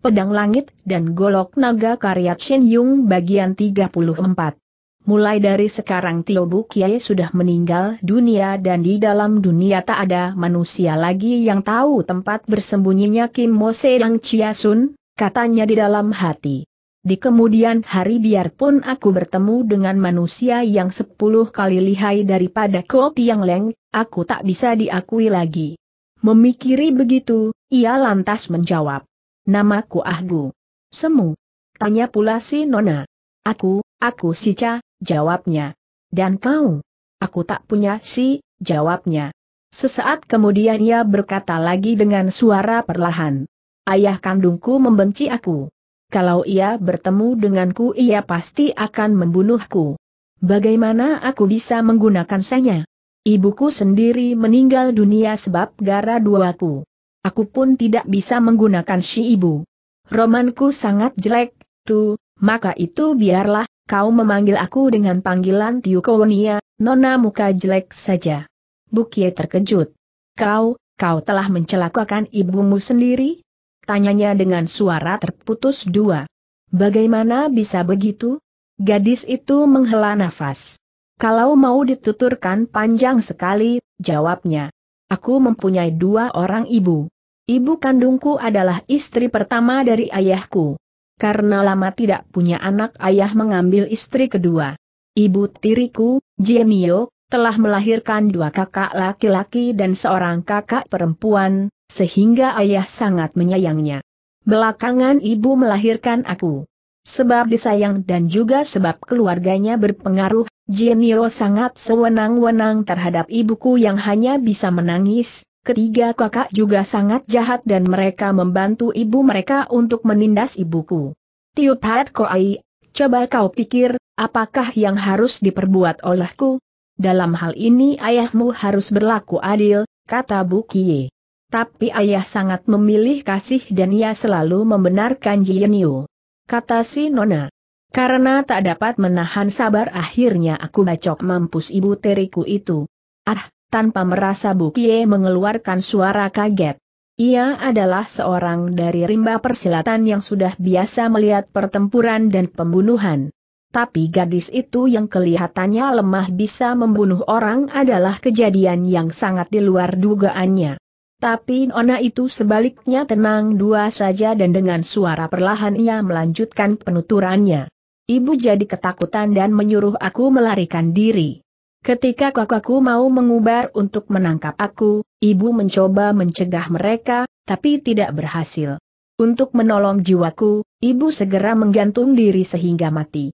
Pedang Langit, dan Golok Naga karya Chin Yung bagian 34. Mulai dari sekarang Tio Bu Kiai sudah meninggal dunia dan di dalam dunia tak ada manusia lagi yang tahu tempat bersembunyinya Kim Mo Sedang Chia Sun, katanya di dalam hati. Di kemudian hari biarpun aku bertemu dengan manusia yang sepuluh kali lihai daripada Ko Tiang Leng, aku tak bisa diakui lagi. Memikiri begitu, ia lantas menjawab. Namaku Ahgu. Semu. Tanya pula si Nona. Aku, aku Cha, jawabnya. Dan kau? Aku tak punya si, jawabnya. Sesaat kemudian ia berkata lagi dengan suara perlahan. Ayah kandungku membenci aku. Kalau ia bertemu denganku ia pasti akan membunuhku. Bagaimana aku bisa menggunakan senya? Ibuku sendiri meninggal dunia sebab gara duaku. Aku pun tidak bisa menggunakan si ibu. Romanku sangat jelek, tuh, maka itu biarlah, kau memanggil aku dengan panggilan Tiukowonia, nona muka jelek saja. Bukie terkejut. Kau, kau telah mencelakakan ibumu sendiri? Tanyanya dengan suara terputus dua. Bagaimana bisa begitu? Gadis itu menghela nafas. Kalau mau dituturkan panjang sekali, jawabnya. Aku mempunyai dua orang ibu. Ibu kandungku adalah istri pertama dari ayahku. Karena lama tidak punya anak ayah mengambil istri kedua. Ibu tiriku, Jenio, telah melahirkan dua kakak laki-laki dan seorang kakak perempuan, sehingga ayah sangat menyayangnya. Belakangan ibu melahirkan aku. Sebab disayang dan juga sebab keluarganya berpengaruh, Jinio sangat sewenang-wenang terhadap ibuku yang hanya bisa menangis, ketiga kakak juga sangat jahat dan mereka membantu ibu mereka untuk menindas ibuku. Tiu Pat Koai, coba kau pikir, apakah yang harus diperbuat olehku? Dalam hal ini ayahmu harus berlaku adil, kata Bu Kie. Tapi ayah sangat memilih kasih dan ia selalu membenarkan Jienio kata si Nona. Karena tak dapat menahan sabar akhirnya aku bacok mampus ibu teriku itu. Ah, tanpa merasa Bukie mengeluarkan suara kaget. Ia adalah seorang dari rimba persilatan yang sudah biasa melihat pertempuran dan pembunuhan. Tapi gadis itu yang kelihatannya lemah bisa membunuh orang adalah kejadian yang sangat di luar dugaannya. Tapi Nona itu sebaliknya tenang dua saja dan dengan suara perlahan ia melanjutkan penuturannya. Ibu jadi ketakutan dan menyuruh aku melarikan diri. Ketika kakakku mau mengubar untuk menangkap aku, ibu mencoba mencegah mereka, tapi tidak berhasil. Untuk menolong jiwaku, ibu segera menggantung diri sehingga mati.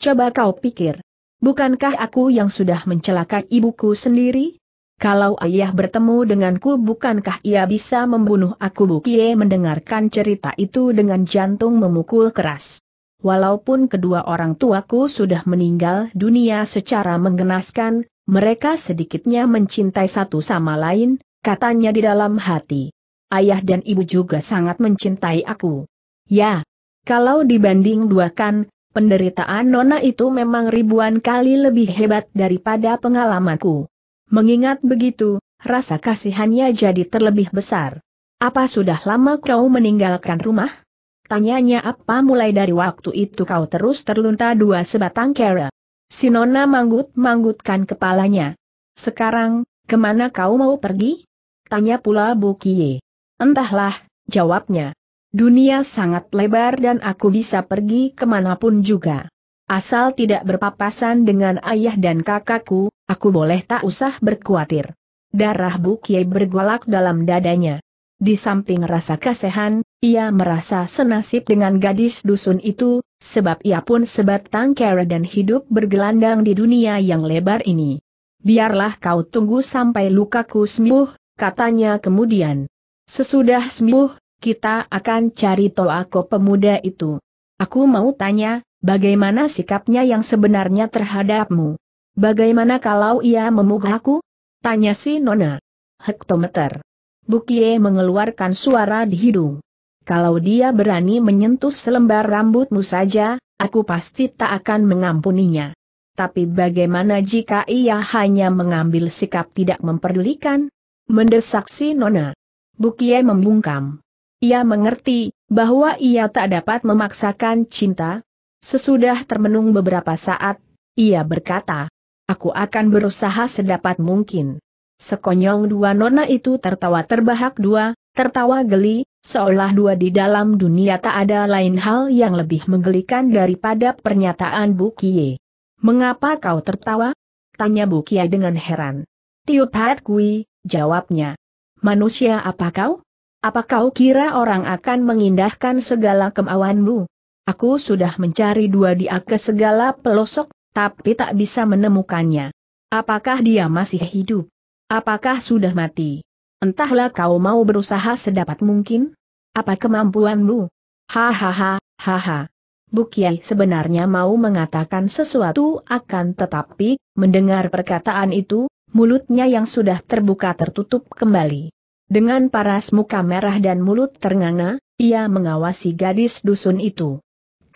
Coba kau pikir, bukankah aku yang sudah mencelakai ibuku sendiri? Kalau ayah bertemu denganku bukankah ia bisa membunuh aku Bukie mendengarkan cerita itu dengan jantung memukul keras. Walaupun kedua orang tuaku sudah meninggal dunia secara mengenaskan, mereka sedikitnya mencintai satu sama lain, katanya di dalam hati. Ayah dan ibu juga sangat mencintai aku. Ya, kalau dibanding duakan, penderitaan Nona itu memang ribuan kali lebih hebat daripada pengalamanku. Mengingat begitu, rasa kasihannya jadi terlebih besar. Apa sudah lama kau meninggalkan rumah? Tanyanya apa mulai dari waktu itu kau terus terlunta dua sebatang kera. Sinona manggut-manggutkan kepalanya. Sekarang, kemana kau mau pergi? Tanya pula Bukie. Entahlah, jawabnya. Dunia sangat lebar dan aku bisa pergi kemanapun juga. Asal tidak berpapasan dengan ayah dan kakakku, aku boleh tak usah berkhawatir. Darah Bukie bergolak dalam dadanya. Di samping rasa kasihan, ia merasa senasib dengan gadis dusun itu, sebab ia pun sebatang kera dan hidup bergelandang di dunia yang lebar ini. Biarlah kau tunggu sampai lukaku sembuh, katanya kemudian. Sesudah sembuh, kita akan cari toako pemuda itu. Aku mau tanya, Bagaimana sikapnya yang sebenarnya terhadapmu? Bagaimana kalau ia memukul Tanya si Nona. Hektometer. Bukie mengeluarkan suara di hidung. Kalau dia berani menyentuh selembar rambutmu saja, aku pasti tak akan mengampuninya. Tapi bagaimana jika ia hanya mengambil sikap tidak memperdulikan? Mendesak si Nona. Bukie membungkam. Ia mengerti, bahwa ia tak dapat memaksakan cinta, Sesudah termenung beberapa saat, ia berkata, Aku akan berusaha sedapat mungkin. Sekonyong dua nona itu tertawa terbahak dua, tertawa geli, seolah dua di dalam dunia tak ada lain hal yang lebih menggelikan daripada pernyataan Bu Kie. Mengapa kau tertawa? Tanya Bu Kie dengan heran. Tiup hat kui, jawabnya. Manusia apa kau? Apa kau kira orang akan mengindahkan segala kemauanmu? Aku sudah mencari dua dia ke segala pelosok, tapi tak bisa menemukannya. Apakah dia masih hidup? Apakah sudah mati? Entahlah kau mau berusaha sedapat mungkin? Apa kemampuanmu? Hahaha, haha. Bukiai sebenarnya mau mengatakan sesuatu akan tetapi, mendengar perkataan itu, mulutnya yang sudah terbuka tertutup kembali. Dengan paras muka merah dan mulut ternganga, ia mengawasi gadis dusun itu.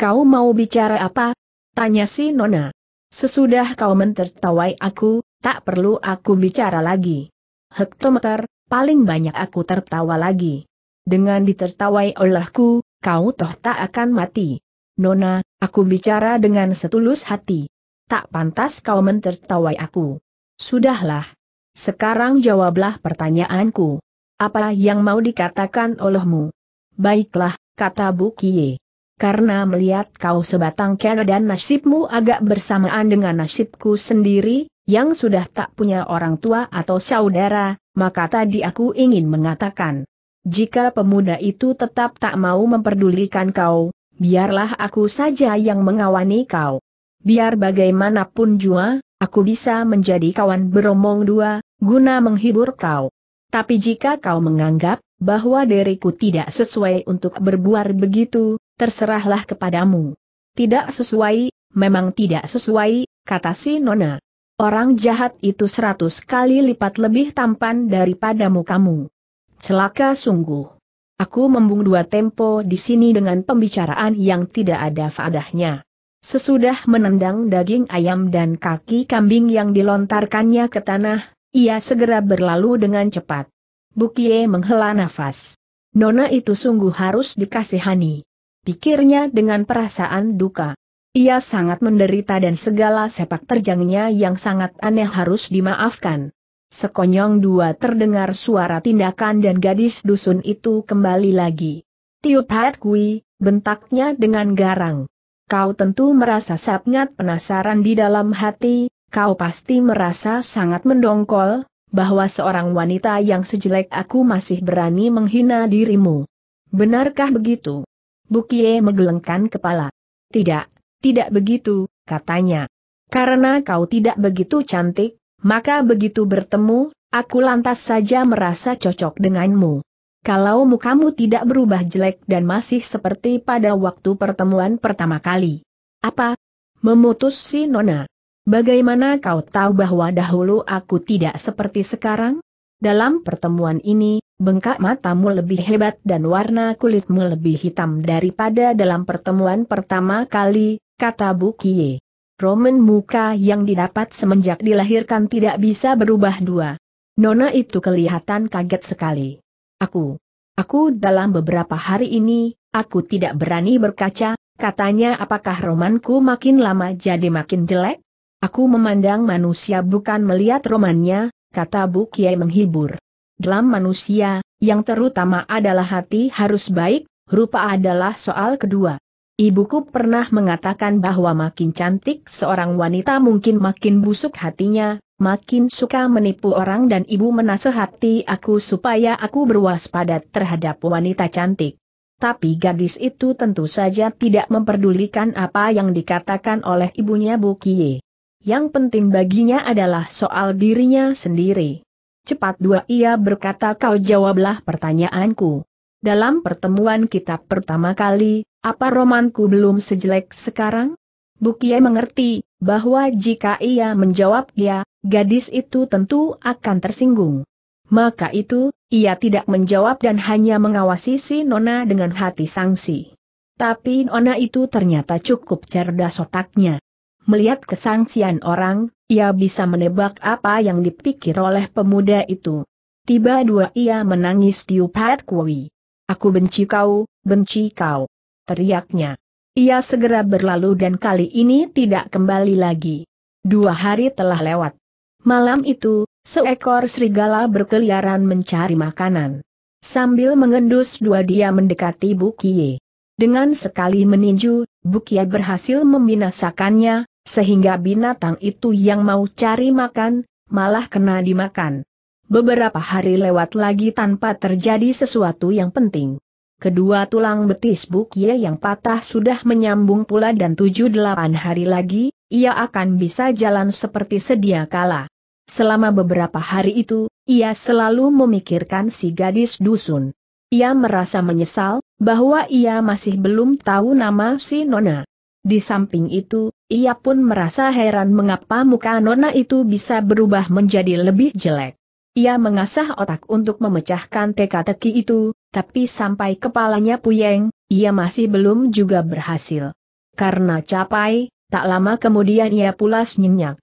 Kau mau bicara apa? Tanya si Nona. Sesudah kau mentertawai aku, tak perlu aku bicara lagi. Hektometer, paling banyak aku tertawa lagi. Dengan ditertawai olehku, kau toh tak akan mati. Nona, aku bicara dengan setulus hati. Tak pantas kau mentertawai aku. Sudahlah. Sekarang jawablah pertanyaanku. Apa yang mau dikatakan olehmu? Baiklah, kata Bukie karena melihat kau sebatang kera dan nasibmu agak bersamaan dengan nasibku sendiri, yang sudah tak punya orang tua atau saudara, maka tadi aku ingin mengatakan. Jika pemuda itu tetap tak mau memperdulikan kau, biarlah aku saja yang mengawani kau. Biar bagaimanapun jua, aku bisa menjadi kawan beromong dua, guna menghibur kau. Tapi jika kau menganggap bahwa diriku tidak sesuai untuk berbuat begitu, terserahlah kepadamu. Tidak sesuai, memang tidak sesuai, kata si Nona. Orang jahat itu seratus kali lipat lebih tampan daripadamu kamu. Celaka sungguh. Aku membung dua tempo di sini dengan pembicaraan yang tidak ada faedahnya. Sesudah menendang daging ayam dan kaki kambing yang dilontarkannya ke tanah, ia segera berlalu dengan cepat. Bukie menghela nafas. Nona itu sungguh harus dikasihani pikirnya dengan perasaan duka. Ia sangat menderita dan segala sepak terjangnya yang sangat aneh harus dimaafkan. Sekonyong dua terdengar suara tindakan dan gadis dusun itu kembali lagi. Tiup hat kui, bentaknya dengan garang. Kau tentu merasa sangat penasaran di dalam hati, kau pasti merasa sangat mendongkol, bahwa seorang wanita yang sejelek aku masih berani menghina dirimu. Benarkah begitu? Bukie menggelengkan kepala. Tidak, tidak begitu, katanya. Karena kau tidak begitu cantik, maka begitu bertemu, aku lantas saja merasa cocok denganmu. Kalau mukamu tidak berubah jelek dan masih seperti pada waktu pertemuan pertama kali. Apa? Memutus si Nona. Bagaimana kau tahu bahwa dahulu aku tidak seperti sekarang? Dalam pertemuan ini, bengkak matamu lebih hebat dan warna kulitmu lebih hitam daripada dalam pertemuan pertama kali, kata Bukie. Roman muka yang didapat semenjak dilahirkan tidak bisa berubah dua. Nona itu kelihatan kaget sekali. Aku, aku dalam beberapa hari ini, aku tidak berani berkaca, katanya apakah romanku makin lama jadi makin jelek? Aku memandang manusia bukan melihat romannya, kata Bu Kiai menghibur dalam manusia, yang terutama adalah hati harus baik, rupa adalah soal kedua. Ibuku pernah mengatakan bahwa makin cantik seorang wanita mungkin makin busuk hatinya, makin suka menipu orang dan ibu menasehati aku supaya aku berwaspada terhadap wanita cantik. Tapi gadis itu tentu saja tidak memperdulikan apa yang dikatakan oleh ibunya Bukie. Yang penting baginya adalah soal dirinya sendiri. Cepat dua ia berkata kau jawablah pertanyaanku. Dalam pertemuan kita pertama kali, apa romanku belum sejelek sekarang? Bukia mengerti, bahwa jika ia menjawab ya, gadis itu tentu akan tersinggung. Maka itu, ia tidak menjawab dan hanya mengawasi si Nona dengan hati sangsi. Tapi Nona itu ternyata cukup cerdas otaknya. Melihat kesangsian orang, ia bisa menebak apa yang dipikir oleh pemuda itu. Tiba dua ia menangis tiup hat kui. Aku benci kau, benci kau. Teriaknya. Ia segera berlalu dan kali ini tidak kembali lagi. Dua hari telah lewat. Malam itu, seekor serigala berkeliaran mencari makanan. Sambil mengendus dua dia mendekati Bukie. Dengan sekali meninju, Bukie berhasil membinasakannya, sehingga binatang itu yang mau cari makan, malah kena dimakan. Beberapa hari lewat lagi tanpa terjadi sesuatu yang penting. Kedua tulang betis Bukye yang patah sudah menyambung pula dan tujuh delapan hari lagi, ia akan bisa jalan seperti sedia kala. Selama beberapa hari itu, ia selalu memikirkan si gadis dusun. Ia merasa menyesal, bahwa ia masih belum tahu nama si Nona. Di samping itu, ia pun merasa heran mengapa muka Nona itu bisa berubah menjadi lebih jelek. Ia mengasah otak untuk memecahkan teka-teki itu, tapi sampai kepalanya puyeng, ia masih belum juga berhasil. Karena capai, tak lama kemudian ia pulas nyenyak.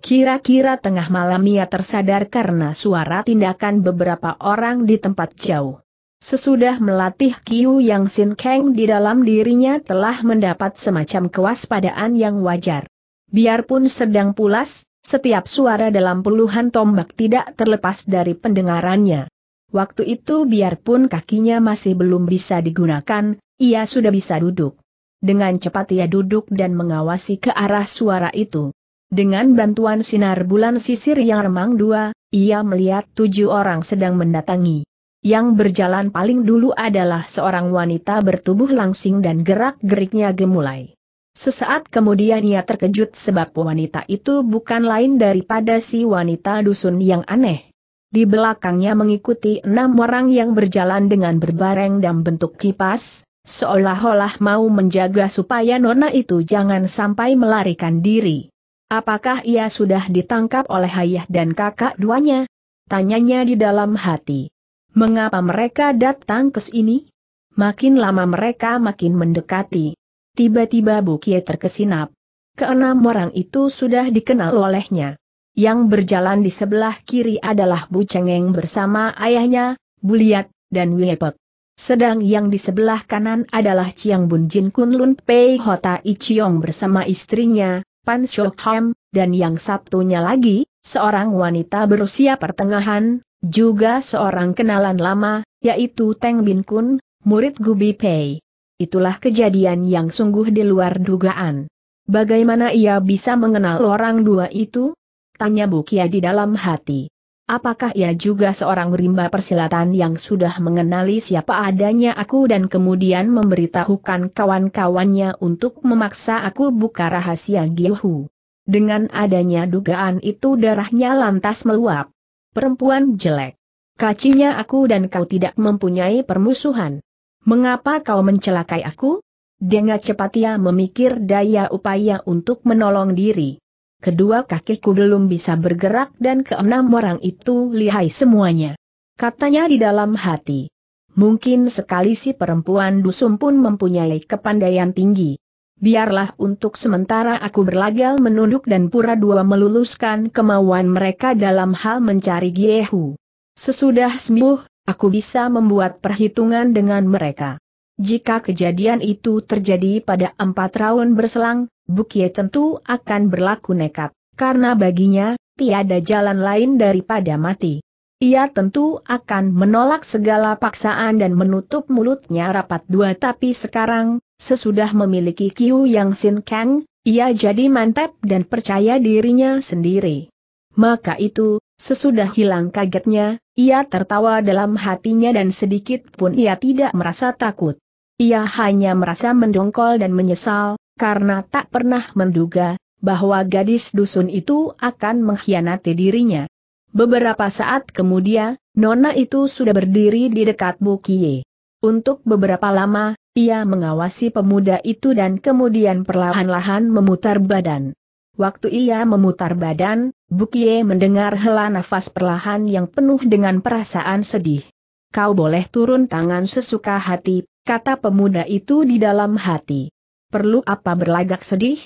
Kira-kira tengah malam ia tersadar karena suara tindakan beberapa orang di tempat jauh. Sesudah melatih Kiu Yang Sin Kang di dalam dirinya telah mendapat semacam kewaspadaan yang wajar. Biarpun sedang pulas, setiap suara dalam puluhan tombak tidak terlepas dari pendengarannya. Waktu itu biarpun kakinya masih belum bisa digunakan, ia sudah bisa duduk. Dengan cepat ia duduk dan mengawasi ke arah suara itu. Dengan bantuan sinar bulan sisir yang remang dua, ia melihat tujuh orang sedang mendatangi. Yang berjalan paling dulu adalah seorang wanita bertubuh langsing dan gerak-geriknya gemulai. Sesaat kemudian ia terkejut sebab wanita itu bukan lain daripada si wanita dusun yang aneh. Di belakangnya mengikuti enam orang yang berjalan dengan berbareng dan bentuk kipas, seolah-olah mau menjaga supaya nona itu jangan sampai melarikan diri. Apakah ia sudah ditangkap oleh ayah dan kakak duanya? Tanyanya di dalam hati. Mengapa mereka datang ke sini? Makin lama mereka makin mendekati. Tiba-tiba Bukie terkesinap. Keenam orang itu sudah dikenal olehnya. Yang berjalan di sebelah kiri adalah Bu Cengeng bersama ayahnya, Buliat, dan Wiepek. Sedang yang di sebelah kanan adalah Chiang Bun Jin Kun Lun Pei Hota Ichiong bersama istrinya, Pan ham, dan yang satunya lagi, seorang wanita berusia pertengahan, juga seorang kenalan lama, yaitu Teng Bin Kun, murid Gubi Pei. Itulah kejadian yang sungguh di luar dugaan. Bagaimana ia bisa mengenal orang dua itu? Tanya Bukia di dalam hati. Apakah ia juga seorang rimba persilatan yang sudah mengenali siapa adanya aku dan kemudian memberitahukan kawan-kawannya untuk memaksa aku buka rahasia Gilhu? Dengan adanya dugaan itu darahnya lantas meluap perempuan jelek. Kacinya aku dan kau tidak mempunyai permusuhan. Mengapa kau mencelakai aku? Dengan cepat ia memikir daya upaya untuk menolong diri. Kedua kakiku belum bisa bergerak dan keenam orang itu lihai semuanya. Katanya di dalam hati. Mungkin sekali si perempuan dusun pun mempunyai kepandaian tinggi biarlah untuk sementara aku berlagal menunduk dan pura-dua meluluskan kemauan mereka dalam hal mencari Giehu. Sesudah sembuh, aku bisa membuat perhitungan dengan mereka. Jika kejadian itu terjadi pada empat tahun berselang, Bukie tentu akan berlaku nekat, karena baginya, tiada jalan lain daripada mati. Ia tentu akan menolak segala paksaan dan menutup mulutnya rapat dua tapi sekarang, Sesudah memiliki Kiu Yang Sin Kang, ia jadi mantap dan percaya dirinya sendiri. Maka itu, sesudah hilang kagetnya, ia tertawa dalam hatinya dan sedikit pun ia tidak merasa takut. Ia hanya merasa mendongkol dan menyesal, karena tak pernah menduga, bahwa gadis dusun itu akan mengkhianati dirinya. Beberapa saat kemudian, Nona itu sudah berdiri di dekat Bukie. Untuk beberapa lama, ia mengawasi pemuda itu dan kemudian perlahan-lahan memutar badan. Waktu ia memutar badan, Bukie mendengar hela nafas perlahan yang penuh dengan perasaan sedih. Kau boleh turun tangan sesuka hati, kata pemuda itu di dalam hati. Perlu apa berlagak sedih?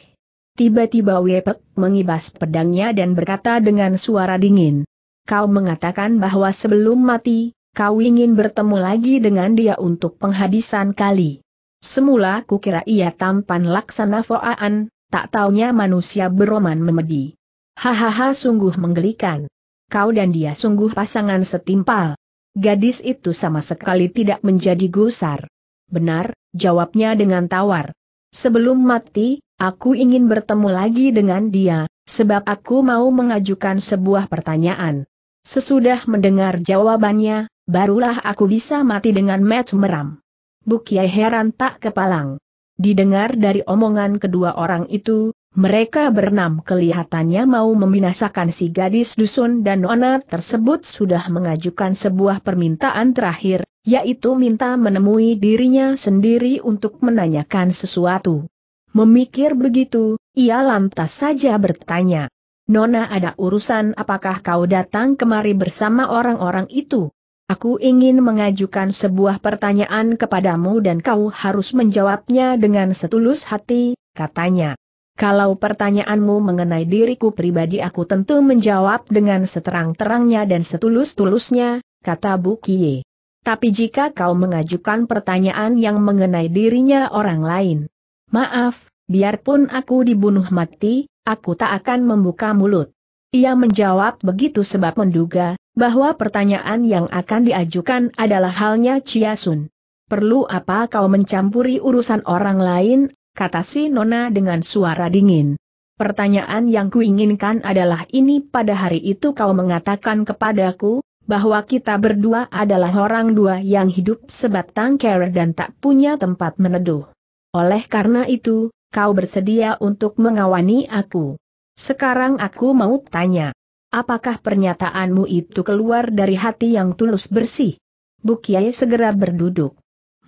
Tiba-tiba Wepek mengibas pedangnya dan berkata dengan suara dingin. Kau mengatakan bahwa sebelum mati, Kau ingin bertemu lagi dengan dia untuk penghabisan kali. Semula kukira ia tampan laksana foaan, tak taunya manusia beroman memedi. Hahaha sungguh menggelikan. Kau dan dia sungguh pasangan setimpal. Gadis itu sama sekali tidak menjadi gusar. Benar, jawabnya dengan tawar. Sebelum mati, aku ingin bertemu lagi dengan dia, sebab aku mau mengajukan sebuah pertanyaan. Sesudah mendengar jawabannya, barulah aku bisa mati dengan match meram. Bukiai heran tak kepalang. Didengar dari omongan kedua orang itu, mereka bernam kelihatannya mau membinasakan si gadis dusun dan nona tersebut sudah mengajukan sebuah permintaan terakhir, yaitu minta menemui dirinya sendiri untuk menanyakan sesuatu. Memikir begitu, ia lantas saja bertanya, Nona ada urusan apakah kau datang kemari bersama orang-orang itu? Aku ingin mengajukan sebuah pertanyaan kepadamu dan kau harus menjawabnya dengan setulus hati, katanya. Kalau pertanyaanmu mengenai diriku pribadi aku tentu menjawab dengan seterang-terangnya dan setulus-tulusnya, kata Bukie. Tapi jika kau mengajukan pertanyaan yang mengenai dirinya orang lain, maaf, biarpun aku dibunuh mati, aku tak akan membuka mulut. Ia menjawab begitu sebab menduga, bahwa pertanyaan yang akan diajukan adalah halnya Chia Sun. Perlu apa kau mencampuri urusan orang lain, kata si Nona dengan suara dingin. Pertanyaan yang kuinginkan adalah ini pada hari itu kau mengatakan kepadaku, bahwa kita berdua adalah orang dua yang hidup sebatang kera dan tak punya tempat meneduh. Oleh karena itu, kau bersedia untuk mengawani aku. Sekarang aku mau tanya. Apakah pernyataanmu itu keluar dari hati yang tulus bersih? Bukiai segera berduduk.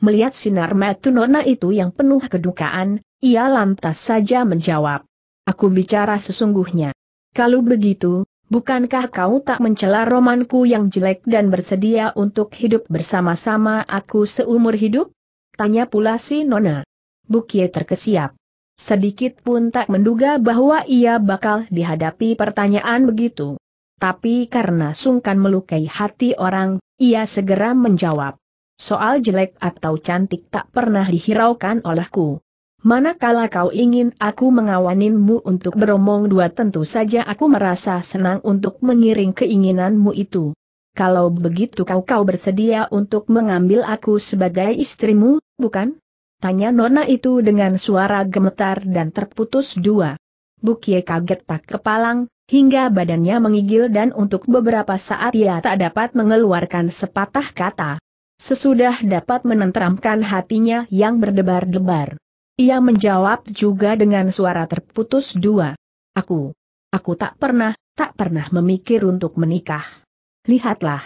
Melihat sinar metu nona itu yang penuh kedukaan, ia lantas saja menjawab. Aku bicara sesungguhnya. Kalau begitu, bukankah kau tak mencela romanku yang jelek dan bersedia untuk hidup bersama-sama aku seumur hidup? Tanya pula si Nona. Bukiai terkesiap. Sedikit pun tak menduga bahwa ia bakal dihadapi pertanyaan begitu tapi karena sungkan melukai hati orang, ia segera menjawab. Soal jelek atau cantik tak pernah dihiraukan olehku. Manakala kau ingin aku mengawaninmu untuk beromong dua tentu saja aku merasa senang untuk mengiring keinginanmu itu. Kalau begitu kau kau bersedia untuk mengambil aku sebagai istrimu, bukan? Tanya Nona itu dengan suara gemetar dan terputus dua. Bukie kaget tak kepalang, hingga badannya mengigil dan untuk beberapa saat ia tak dapat mengeluarkan sepatah kata. Sesudah dapat menenteramkan hatinya yang berdebar-debar. Ia menjawab juga dengan suara terputus dua. Aku, aku tak pernah, tak pernah memikir untuk menikah. Lihatlah.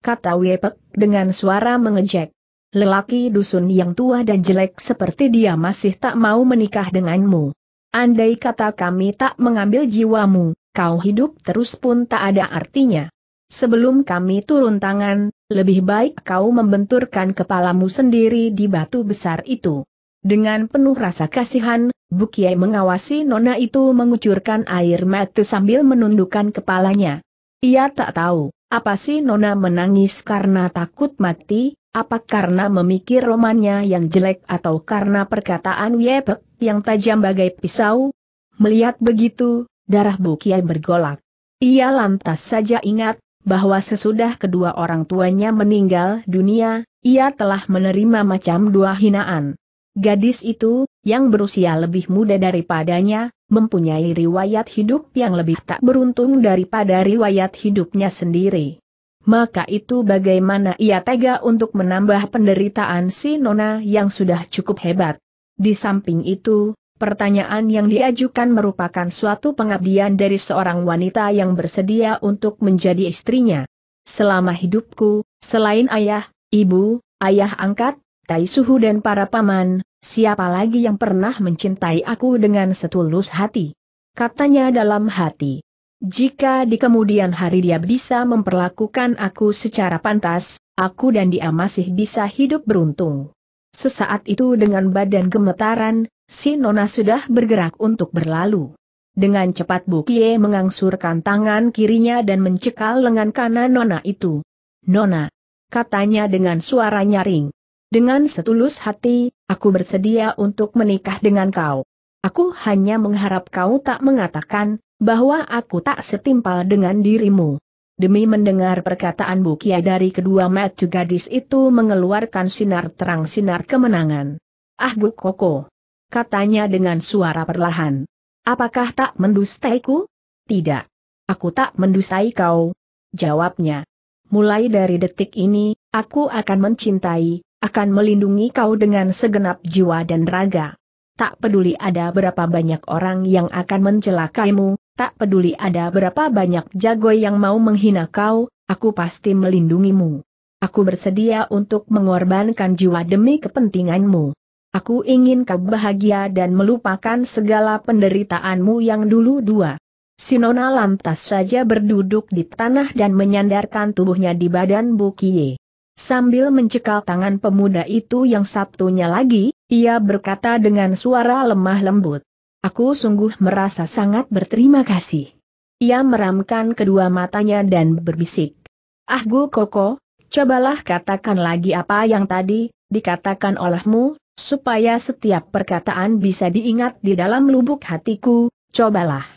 Kata Wepek dengan suara mengejek. Lelaki dusun yang tua dan jelek seperti dia masih tak mau menikah denganmu. Andai kata kami tak mengambil jiwamu, kau hidup terus pun tak ada artinya. Sebelum kami turun tangan, lebih baik kau membenturkan kepalamu sendiri di batu besar itu. Dengan penuh rasa kasihan, Bukiai mengawasi nona itu mengucurkan air mata sambil menundukkan kepalanya. Ia tak tahu, apa sih Nona menangis karena takut mati, apa karena memikir romannya yang jelek atau karena perkataan Yebek yang tajam bagai pisau? Melihat begitu, darah Bukiai bergolak. Ia lantas saja ingat, bahwa sesudah kedua orang tuanya meninggal dunia, ia telah menerima macam dua hinaan. Gadis itu, yang berusia lebih muda daripadanya, mempunyai riwayat hidup yang lebih tak beruntung daripada riwayat hidupnya sendiri. Maka itu bagaimana ia tega untuk menambah penderitaan si Nona yang sudah cukup hebat. Di samping itu, pertanyaan yang diajukan merupakan suatu pengabdian dari seorang wanita yang bersedia untuk menjadi istrinya. Selama hidupku, selain ayah, ibu, ayah angkat, Tai Suhu dan para paman, siapa lagi yang pernah mencintai aku dengan setulus hati? Katanya dalam hati. Jika di kemudian hari dia bisa memperlakukan aku secara pantas, aku dan dia masih bisa hidup beruntung. Sesaat itu dengan badan gemetaran, si Nona sudah bergerak untuk berlalu. Dengan cepat Bukie mengangsurkan tangan kirinya dan mencekal lengan kanan Nona itu. Nona, katanya dengan suara nyaring. Dengan setulus hati, aku bersedia untuk menikah dengan kau. Aku hanya mengharap kau tak mengatakan, bahwa aku tak setimpal dengan dirimu. Demi mendengar perkataan Bukia dari kedua mata gadis itu mengeluarkan sinar terang sinar kemenangan. Ah Bu Koko! Katanya dengan suara perlahan. Apakah tak mendustaiku? Tidak. Aku tak mendustai kau. Jawabnya. Mulai dari detik ini, aku akan mencintai, akan melindungi kau dengan segenap jiwa dan raga. Tak peduli ada berapa banyak orang yang akan mencelakaimu, tak peduli ada berapa banyak jago yang mau menghina kau, aku pasti melindungimu. Aku bersedia untuk mengorbankan jiwa demi kepentinganmu. Aku ingin kau bahagia dan melupakan segala penderitaanmu yang dulu dua. Sinona lantas saja berduduk di tanah dan menyandarkan tubuhnya di badan Bukie. Sambil mencekal tangan pemuda itu yang satunya lagi, ia berkata dengan suara lemah lembut. Aku sungguh merasa sangat berterima kasih. Ia meramkan kedua matanya dan berbisik. Ah Gu Koko, cobalah katakan lagi apa yang tadi, dikatakan olehmu, supaya setiap perkataan bisa diingat di dalam lubuk hatiku, cobalah.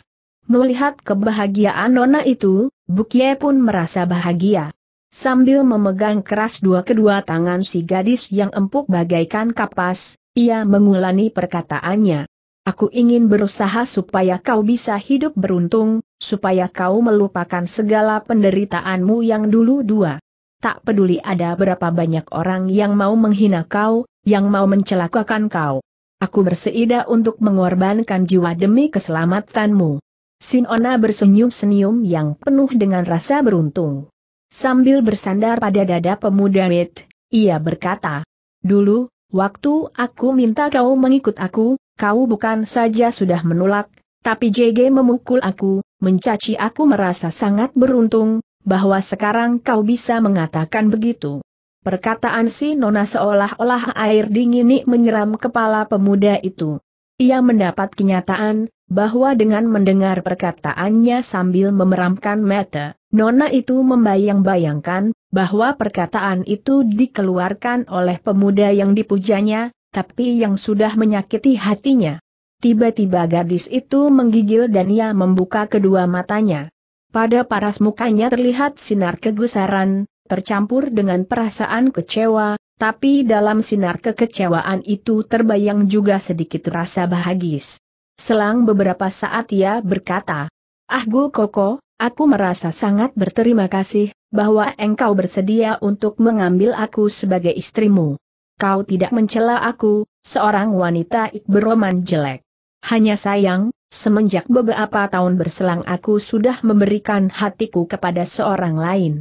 Melihat kebahagiaan Nona itu, Bukie pun merasa bahagia. Sambil memegang keras dua kedua tangan si gadis yang empuk bagaikan kapas, ia mengulangi perkataannya. Aku ingin berusaha supaya kau bisa hidup beruntung, supaya kau melupakan segala penderitaanmu yang dulu dua. Tak peduli ada berapa banyak orang yang mau menghina kau, yang mau mencelakakan kau. Aku berseida untuk mengorbankan jiwa demi keselamatanmu. Sinona bersenyum-senyum yang penuh dengan rasa beruntung. Sambil bersandar pada dada pemuda Wit, ia berkata, Dulu, waktu aku minta kau mengikut aku, kau bukan saja sudah menolak, tapi JG memukul aku, mencaci aku merasa sangat beruntung, bahwa sekarang kau bisa mengatakan begitu. Perkataan si Nona seolah-olah air dingin menyeram kepala pemuda itu. Ia mendapat kenyataan, bahwa dengan mendengar perkataannya sambil memeramkan mata, Nona itu membayang-bayangkan, bahwa perkataan itu dikeluarkan oleh pemuda yang dipujanya, tapi yang sudah menyakiti hatinya. Tiba-tiba gadis itu menggigil dan ia membuka kedua matanya. Pada paras mukanya terlihat sinar kegusaran, tercampur dengan perasaan kecewa, tapi dalam sinar kekecewaan itu terbayang juga sedikit rasa bahagia. Selang beberapa saat ia berkata, Ah Gu Koko, aku merasa sangat berterima kasih, bahwa engkau bersedia untuk mengambil aku sebagai istrimu. Kau tidak mencela aku, seorang wanita ikberoman jelek. Hanya sayang, semenjak beberapa tahun berselang aku sudah memberikan hatiku kepada seorang lain.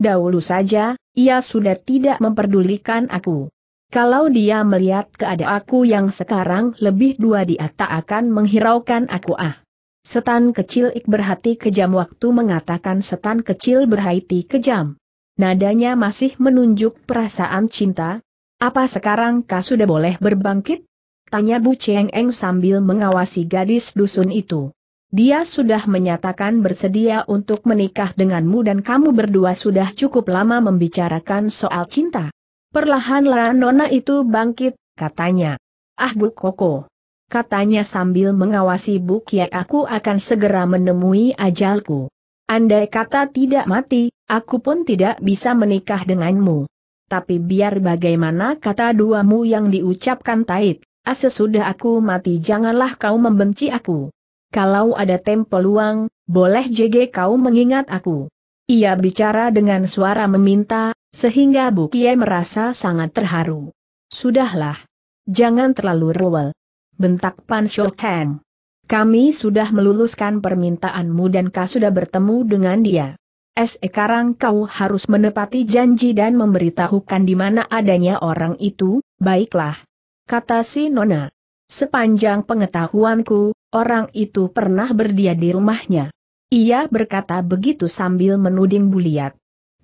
Dahulu saja, ia sudah tidak memperdulikan aku. Kalau dia melihat keadaan aku yang sekarang lebih dua dia tak akan menghiraukan aku ah. Setan kecil ik berhati kejam waktu mengatakan setan kecil berhati kejam. Nadanya masih menunjuk perasaan cinta. Apa sekarang kau sudah boleh berbangkit? Tanya Bu Cheng Eng sambil mengawasi gadis dusun itu. Dia sudah menyatakan bersedia untuk menikah denganmu dan kamu berdua sudah cukup lama membicarakan soal cinta. Perlahan-lahan nona itu bangkit, katanya. Ah Bu Koko. Katanya sambil mengawasi Bu Kiai aku akan segera menemui ajalku. Andai kata tidak mati, aku pun tidak bisa menikah denganmu. Tapi biar bagaimana kata duamu yang diucapkan Tait, ah sesudah aku mati janganlah kau membenci aku. Kalau ada tempo luang, boleh JG kau mengingat aku. Ia bicara dengan suara meminta, sehingga Kie merasa sangat terharu. Sudahlah. Jangan terlalu rewel. Bentak Pan Shokeng. Kami sudah meluluskan permintaanmu dan kau sudah bertemu dengan dia. Sekarang kau harus menepati janji dan memberitahukan di mana adanya orang itu, baiklah. Kata si Nona. Sepanjang pengetahuanku, orang itu pernah berdia di rumahnya. Ia berkata begitu sambil menuding Buliat.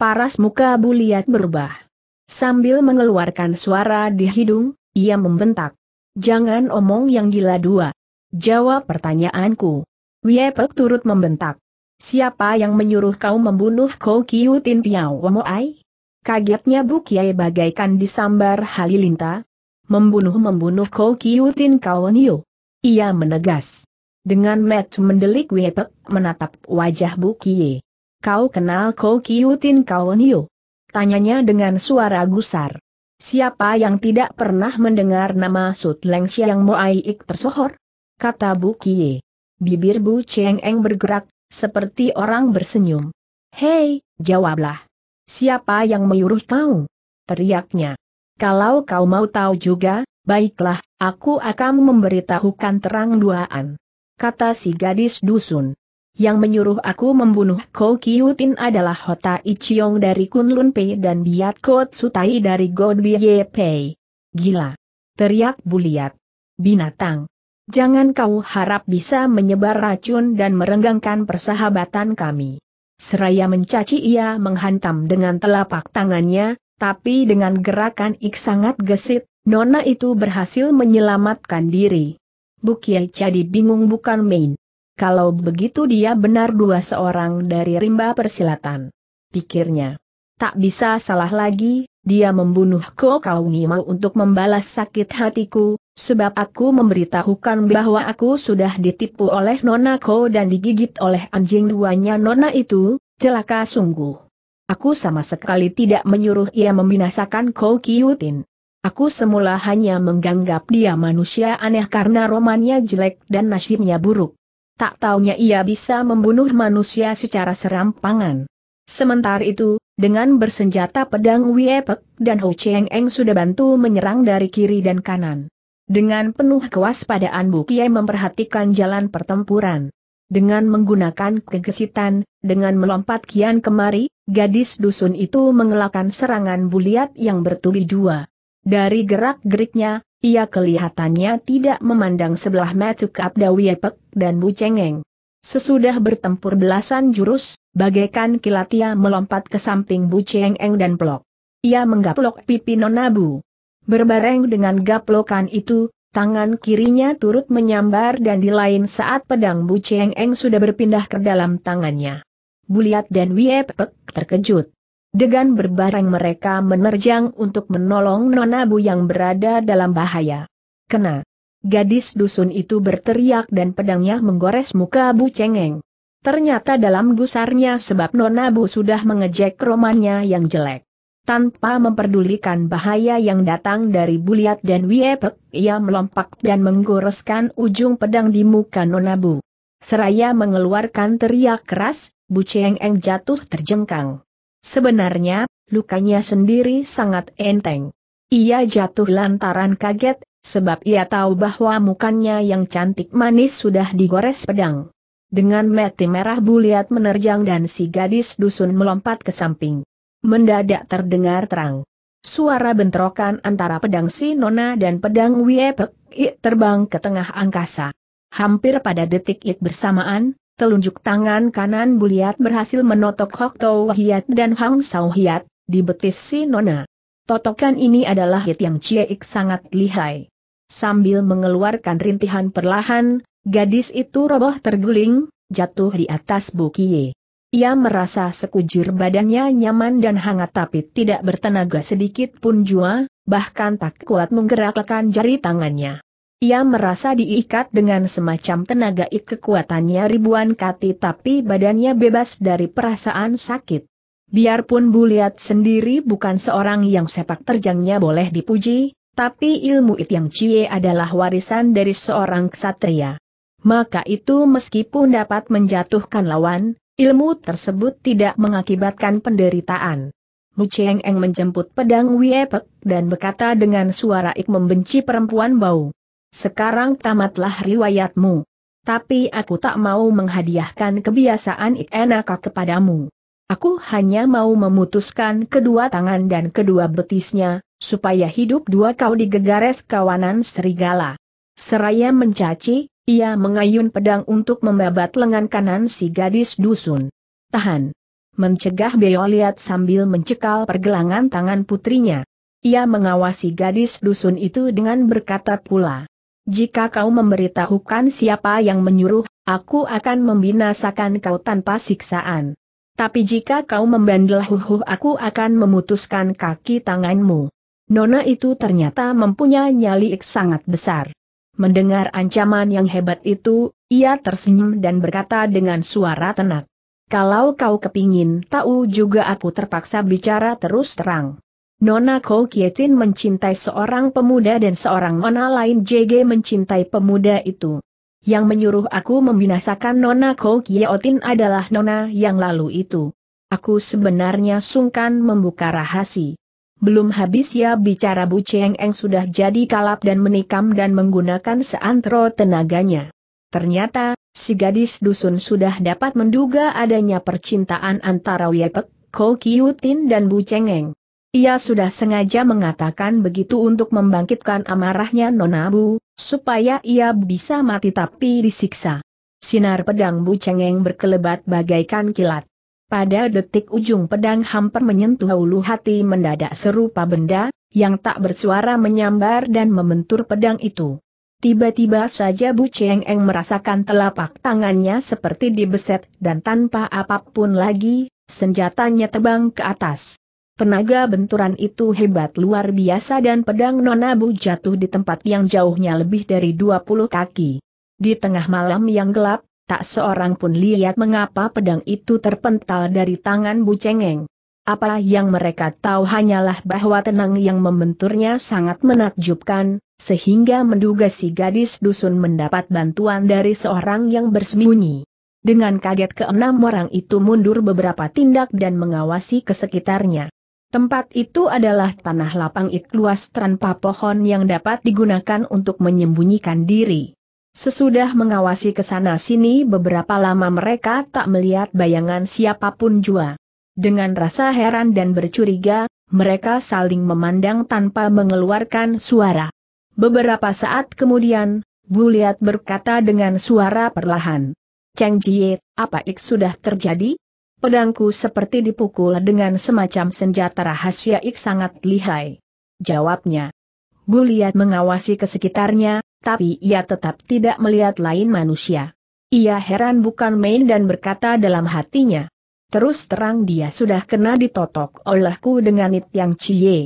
Paras muka Buliat berubah. Sambil mengeluarkan suara di hidung, ia membentak. Jangan omong yang gila dua. Jawab pertanyaanku. Wiepek turut membentak. Siapa yang menyuruh kau membunuh Kou Kiutin Piao wamoai? Kagetnya Bu Kiai bagaikan disambar halilinta. Membunuh-membunuh Kou kau Kaonio. Ia menegas. Dengan metu mendelik Wiepek menatap wajah Bu Kiai. Kau kenal Ko Kiutin Niu? Tanyanya dengan suara gusar. Siapa yang tidak pernah mendengar nama Sut Leng Siang Moai Ik tersohor? Kata Bu Kie. Bibir Bu Cheng Eng bergerak, seperti orang bersenyum. Hei, jawablah. Siapa yang menyuruh kau? Teriaknya. Kalau kau mau tahu juga, baiklah, aku akan memberitahukan terang duaan. Kata si gadis dusun. Yang menyuruh aku membunuh Ko Kiyutin adalah Hota Ichiong dari Kunlun Pei dan Biat Ko Tsutai dari Ye Pei. Gila! Teriak Buliat. Binatang! Jangan kau harap bisa menyebar racun dan merenggangkan persahabatan kami. Seraya mencaci ia menghantam dengan telapak tangannya, tapi dengan gerakan ik sangat gesit, Nona itu berhasil menyelamatkan diri. Bukiai jadi bingung bukan main kalau begitu dia benar dua seorang dari rimba persilatan. Pikirnya. Tak bisa salah lagi, dia membunuh Ko Ngimau untuk membalas sakit hatiku, sebab aku memberitahukan bahwa aku sudah ditipu oleh Nona Ko dan digigit oleh anjing duanya Nona itu, celaka sungguh. Aku sama sekali tidak menyuruh ia membinasakan Ko Kiyutin. Aku semula hanya menganggap dia manusia aneh karena romannya jelek dan nasibnya buruk. Tak taunya ia bisa membunuh manusia secara serampangan. Sementara itu, dengan bersenjata pedang Wiepek dan Ho Cheng Eng sudah bantu menyerang dari kiri dan kanan. Dengan penuh kewaspadaan Bu Kiai memperhatikan jalan pertempuran. Dengan menggunakan kegesitan, dengan melompat kian kemari, gadis dusun itu mengelakkan serangan buliat yang bertubi dua. Dari gerak-geriknya, ia kelihatannya tidak memandang sebelah mata Kapdawiepek dan Bu Cengeng. Sesudah bertempur belasan jurus, bagaikan kilat ia melompat ke samping Bu Cengeng dan Plok. Ia menggaplok pipi nonabu. Berbareng dengan gaplokan itu, tangan kirinya turut menyambar dan di lain saat pedang Bu Cengeng sudah berpindah ke dalam tangannya. Buliat dan Wiepek terkejut. Dengan berbareng mereka menerjang untuk menolong Nona Bu yang berada dalam bahaya. Kena. Gadis dusun itu berteriak dan pedangnya menggores muka Bu Cengeng. Ternyata dalam gusarnya sebab Nona Bu sudah mengejek romannya yang jelek. Tanpa memperdulikan bahaya yang datang dari Buliat dan Wiepek, ia melompat dan menggoreskan ujung pedang di muka Nona Bu. Seraya mengeluarkan teriak keras, Bu Cengeng jatuh terjengkang. Sebenarnya, lukanya sendiri sangat enteng. Ia jatuh lantaran kaget, sebab ia tahu bahwa mukanya yang cantik manis sudah digores pedang. Dengan mati merah buliat menerjang dan si gadis dusun melompat ke samping. Mendadak terdengar terang. Suara bentrokan antara pedang si Nona dan pedang Wiepek terbang ke tengah angkasa. Hampir pada detik it bersamaan, telunjuk tangan kanan Buliat berhasil menotok Hok Tau Hiat dan Hang Sau Hiat, di betis si Nona. Totokan ini adalah hit yang ciek sangat lihai. Sambil mengeluarkan rintihan perlahan, gadis itu roboh terguling, jatuh di atas bukie. Ia merasa sekujur badannya nyaman dan hangat tapi tidak bertenaga sedikit pun jua, bahkan tak kuat menggerakkan jari tangannya. Ia merasa diikat dengan semacam tenaga ik kekuatannya ribuan kati tapi badannya bebas dari perasaan sakit. Biarpun Buliat sendiri bukan seorang yang sepak terjangnya boleh dipuji, tapi ilmu it yang cie adalah warisan dari seorang ksatria. Maka itu meskipun dapat menjatuhkan lawan, ilmu tersebut tidak mengakibatkan penderitaan. Mu Cheng Eng menjemput pedang Wiepek dan berkata dengan suara ik membenci perempuan bau. Sekarang tamatlah riwayatmu. Tapi aku tak mau menghadiahkan kebiasaan enak kepadamu. Aku hanya mau memutuskan kedua tangan dan kedua betisnya, supaya hidup dua kau digegares kawanan serigala. Seraya mencaci, ia mengayun pedang untuk membabat lengan kanan si gadis dusun. Tahan. Mencegah Beoliat sambil mencekal pergelangan tangan putrinya. Ia mengawasi gadis dusun itu dengan berkata pula. Jika kau memberitahukan siapa yang menyuruh, aku akan membinasakan kau tanpa siksaan. Tapi jika kau membandel huhu aku akan memutuskan kaki tanganmu. Nona itu ternyata mempunyai nyali sangat besar. Mendengar ancaman yang hebat itu, ia tersenyum dan berkata dengan suara tenang, Kalau kau kepingin tahu juga aku terpaksa bicara terus terang. Nona Ko Kietin mencintai seorang pemuda dan seorang nona lain JG mencintai pemuda itu. Yang menyuruh aku membinasakan Nona Ko Kietin adalah Nona yang lalu itu. Aku sebenarnya sungkan membuka rahasi. Belum habis ya bicara Bu Cheng Eng sudah jadi kalap dan menikam dan menggunakan seantero tenaganya. Ternyata, si gadis dusun sudah dapat menduga adanya percintaan antara Wiepek, Ko Kiyutin dan Bu Cheng Eng. Ia sudah sengaja mengatakan begitu untuk membangkitkan amarahnya Nonabu, supaya ia bisa mati tapi disiksa. Sinar pedang Bu Cengeng berkelebat bagaikan kilat. Pada detik ujung pedang hampir menyentuh ulu hati mendadak serupa benda, yang tak bersuara menyambar dan membentur pedang itu. Tiba-tiba saja Bu Cheng merasakan telapak tangannya seperti dibeset dan tanpa apapun lagi, senjatanya tebang ke atas. Tenaga benturan itu hebat luar biasa dan pedang Nonabu jatuh di tempat yang jauhnya lebih dari 20 kaki. Di tengah malam yang gelap, tak seorang pun lihat mengapa pedang itu terpental dari tangan Bu Cengeng. Apa yang mereka tahu hanyalah bahwa tenang yang membenturnya sangat menakjubkan, sehingga menduga si gadis dusun mendapat bantuan dari seorang yang bersembunyi. Dengan kaget keenam orang itu mundur beberapa tindak dan mengawasi ke sekitarnya. Tempat itu adalah tanah lapang it luas tanpa pohon yang dapat digunakan untuk menyembunyikan diri. Sesudah mengawasi ke sana sini beberapa lama mereka tak melihat bayangan siapapun jua. Dengan rasa heran dan bercuriga, mereka saling memandang tanpa mengeluarkan suara. Beberapa saat kemudian, Bu Liat berkata dengan suara perlahan. Cheng Jie, apa ik sudah terjadi? Pedangku seperti dipukul dengan semacam senjata rahasia ik sangat lihai. Jawabnya. Buliat mengawasi ke sekitarnya, tapi ia tetap tidak melihat lain manusia. Ia heran bukan main dan berkata dalam hatinya. Terus terang dia sudah kena ditotok olehku dengan It Yang Cie.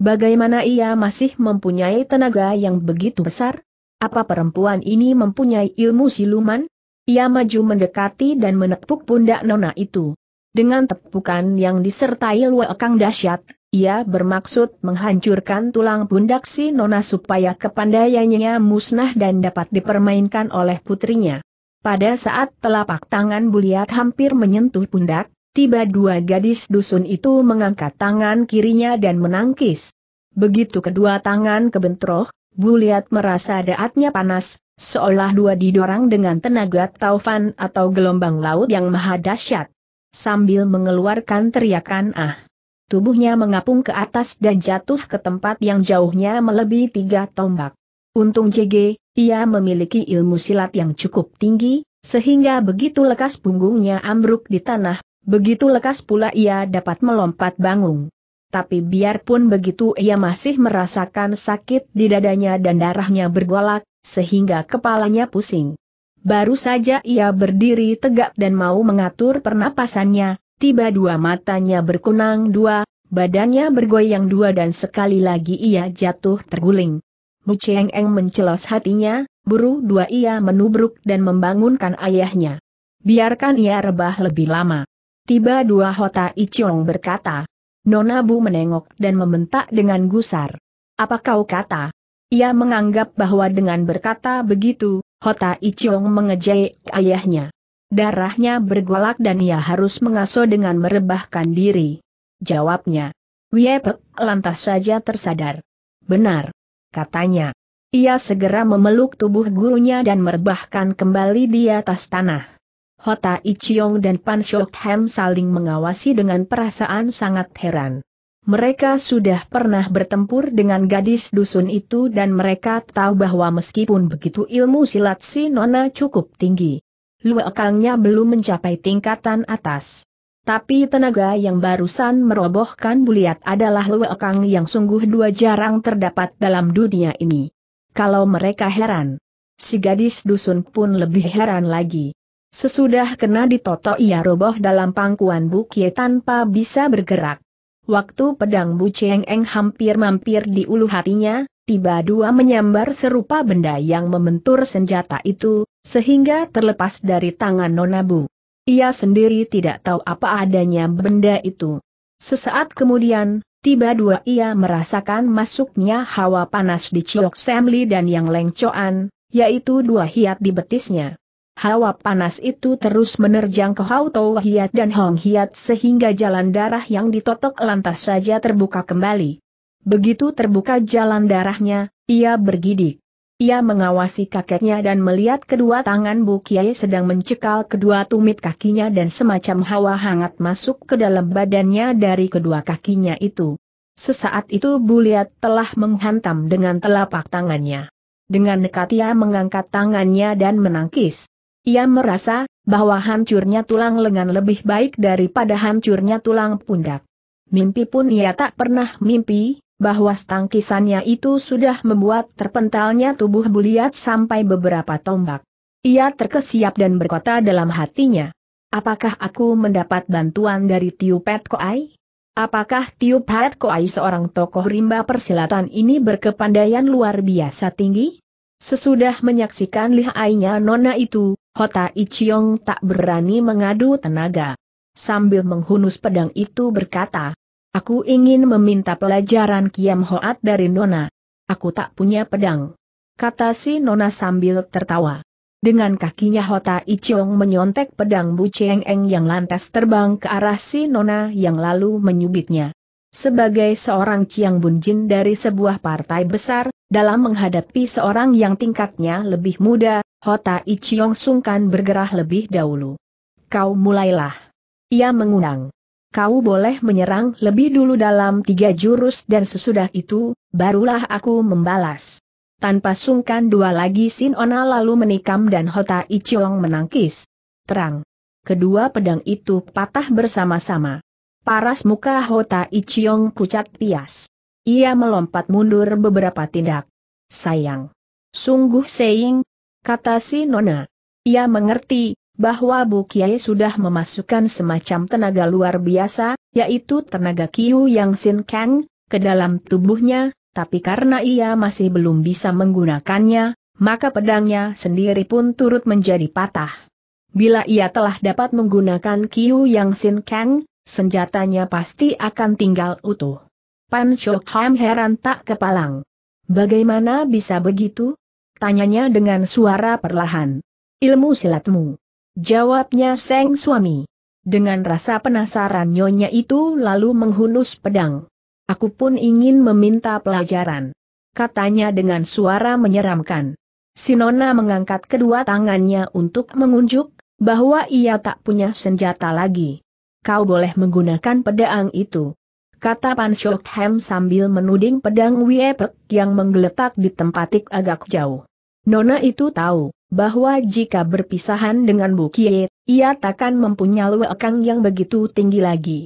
Bagaimana ia masih mempunyai tenaga yang begitu besar? Apa perempuan ini mempunyai ilmu siluman? Ia maju mendekati dan menepuk pundak nona itu. Dengan tepukan yang disertai luakang dahsyat, ia bermaksud menghancurkan tulang pundak si nona supaya kepandaiannya musnah dan dapat dipermainkan oleh putrinya. Pada saat telapak tangan Buliat hampir menyentuh pundak, tiba dua gadis dusun itu mengangkat tangan kirinya dan menangkis. Begitu kedua tangan kebentroh, Buliat merasa daatnya panas, seolah dua didorong dengan tenaga taufan atau gelombang laut yang maha dahsyat. Sambil mengeluarkan teriakan ah. Tubuhnya mengapung ke atas dan jatuh ke tempat yang jauhnya melebihi tiga tombak. Untung JG, ia memiliki ilmu silat yang cukup tinggi, sehingga begitu lekas punggungnya ambruk di tanah, begitu lekas pula ia dapat melompat bangun tapi biarpun begitu ia masih merasakan sakit di dadanya dan darahnya bergolak, sehingga kepalanya pusing. Baru saja ia berdiri tegak dan mau mengatur pernapasannya, tiba dua matanya berkunang dua, badannya bergoyang dua dan sekali lagi ia jatuh terguling. Mu Cheng Eng mencelos hatinya, buru dua ia menubruk dan membangunkan ayahnya. Biarkan ia rebah lebih lama. Tiba dua Hota Ichong berkata, Nona Bu menengok dan membentak dengan gusar. Apa kau kata? Ia menganggap bahwa dengan berkata begitu, Hota Ichiong mengejek ayahnya. Darahnya bergolak dan ia harus mengasuh dengan merebahkan diri. Jawabnya. Wiepek lantas saja tersadar. Benar. Katanya. Ia segera memeluk tubuh gurunya dan merebahkan kembali di atas tanah. Hota Ichiong dan Pan Shok saling mengawasi dengan perasaan sangat heran. Mereka sudah pernah bertempur dengan gadis dusun itu dan mereka tahu bahwa meskipun begitu ilmu silat si Nona cukup tinggi. Luekangnya belum mencapai tingkatan atas. Tapi tenaga yang barusan merobohkan buliat adalah luekang yang sungguh dua jarang terdapat dalam dunia ini. Kalau mereka heran, si gadis dusun pun lebih heran lagi. Sesudah kena ditotok ia roboh dalam pangkuan Bu Kie tanpa bisa bergerak. Waktu pedang Bu Cheng Eng hampir mampir di ulu hatinya, tiba dua menyambar serupa benda yang membentur senjata itu, sehingga terlepas dari tangan Nona Bu. Ia sendiri tidak tahu apa adanya benda itu. Sesaat kemudian, tiba dua ia merasakan masuknya hawa panas di Chiok Semli dan yang lengcoan, yaitu dua hiat di betisnya. Hawa panas itu terus menerjang ke Hao Tau Hiat dan Hong Hiat sehingga jalan darah yang ditotok lantas saja terbuka kembali. Begitu terbuka jalan darahnya, ia bergidik. Ia mengawasi kakeknya dan melihat kedua tangan Bu Kiai sedang mencekal kedua tumit kakinya dan semacam hawa hangat masuk ke dalam badannya dari kedua kakinya itu. Sesaat itu Liat telah menghantam dengan telapak tangannya. Dengan nekat ia mengangkat tangannya dan menangkis. Ia merasa bahwa hancurnya tulang lengan lebih baik daripada hancurnya tulang pundak. Mimpi pun ia tak pernah mimpi, bahwa stangkisannya itu sudah membuat terpentalnya tubuh buliat sampai beberapa tombak. Ia terkesiap dan berkata dalam hatinya, Apakah aku mendapat bantuan dari Tiu Pet Koai? Apakah Tiu Pet Koai seorang tokoh rimba persilatan ini berkepandaian luar biasa tinggi? Sesudah menyaksikan lihainya nona itu, Hota Ichiong tak berani mengadu tenaga. Sambil menghunus pedang itu berkata, Aku ingin meminta pelajaran Kiam Hoat dari Nona. Aku tak punya pedang. Kata si Nona sambil tertawa. Dengan kakinya Hota Ichiong menyontek pedang Bu Cheng Eng yang lantas terbang ke arah si Nona yang lalu menyubitnya. Sebagai seorang Chiang Bunjin dari sebuah partai besar, dalam menghadapi seorang yang tingkatnya lebih muda, Hota Ichiong sungkan bergerak lebih dahulu. Kau mulailah. Ia mengundang. Kau boleh menyerang lebih dulu dalam tiga jurus dan sesudah itu, barulah aku membalas. Tanpa sungkan dua lagi Sin Ona lalu menikam dan Hota Ichiong menangkis. Terang. Kedua pedang itu patah bersama-sama. Paras muka Hota Ichiong pucat pias. Ia melompat mundur beberapa tindak. Sayang. Sungguh Seing, kata si Nona. Ia mengerti, bahwa Bu Kiai sudah memasukkan semacam tenaga luar biasa, yaitu tenaga Kiu Yang Sin Kang, ke dalam tubuhnya, tapi karena ia masih belum bisa menggunakannya, maka pedangnya sendiri pun turut menjadi patah. Bila ia telah dapat menggunakan Kiu Yang Sin Kang, senjatanya pasti akan tinggal utuh. Pan Shokham heran tak kepalang. Bagaimana bisa begitu? Tanyanya dengan suara perlahan. Ilmu silatmu. Jawabnya Seng suami. Dengan rasa penasaran nyonya itu lalu menghunus pedang. Aku pun ingin meminta pelajaran. Katanya dengan suara menyeramkan. Sinona mengangkat kedua tangannya untuk mengunjuk, bahwa ia tak punya senjata lagi. Kau boleh menggunakan pedang itu. Kata Pan Shokhem sambil menuding pedang Wiepek yang menggeletak di tempat agak jauh. Nona itu tahu, bahwa jika berpisahan dengan Bu Kie, ia takkan mempunyai lekang yang begitu tinggi lagi.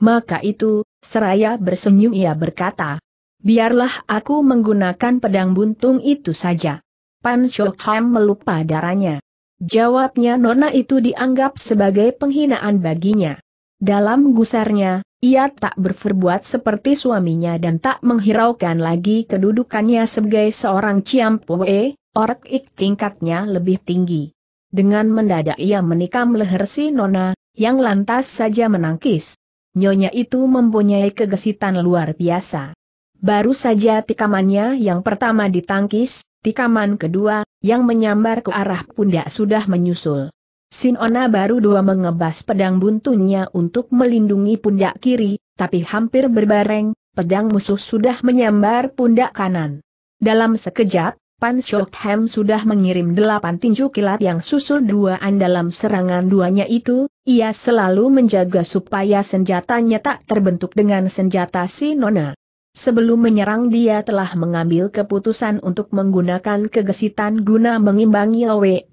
Maka itu, seraya bersenyum ia berkata, biarlah aku menggunakan pedang buntung itu saja. Pan Shokham melupa darahnya. Jawabnya Nona itu dianggap sebagai penghinaan baginya. Dalam gusarnya, ia tak berperbuat seperti suaminya dan tak menghiraukan lagi kedudukannya sebagai seorang Ciampoe, Orek Ik tingkatnya lebih tinggi. Dengan mendadak ia menikam leher si Nona, yang lantas saja menangkis. Nyonya itu mempunyai kegesitan luar biasa. Baru saja tikamannya yang pertama ditangkis, tikaman kedua, yang menyambar ke arah pundak sudah menyusul. Sinona baru dua mengebas pedang buntunya untuk melindungi pundak kiri, tapi hampir berbareng, pedang musuh sudah menyambar pundak kanan. Dalam sekejap, Pan Shokham sudah mengirim delapan tinju kilat yang susul duaan dalam serangan duanya itu, ia selalu menjaga supaya senjatanya tak terbentuk dengan senjata si Nona. Sebelum menyerang dia telah mengambil keputusan untuk menggunakan kegesitan guna mengimbangi Lowe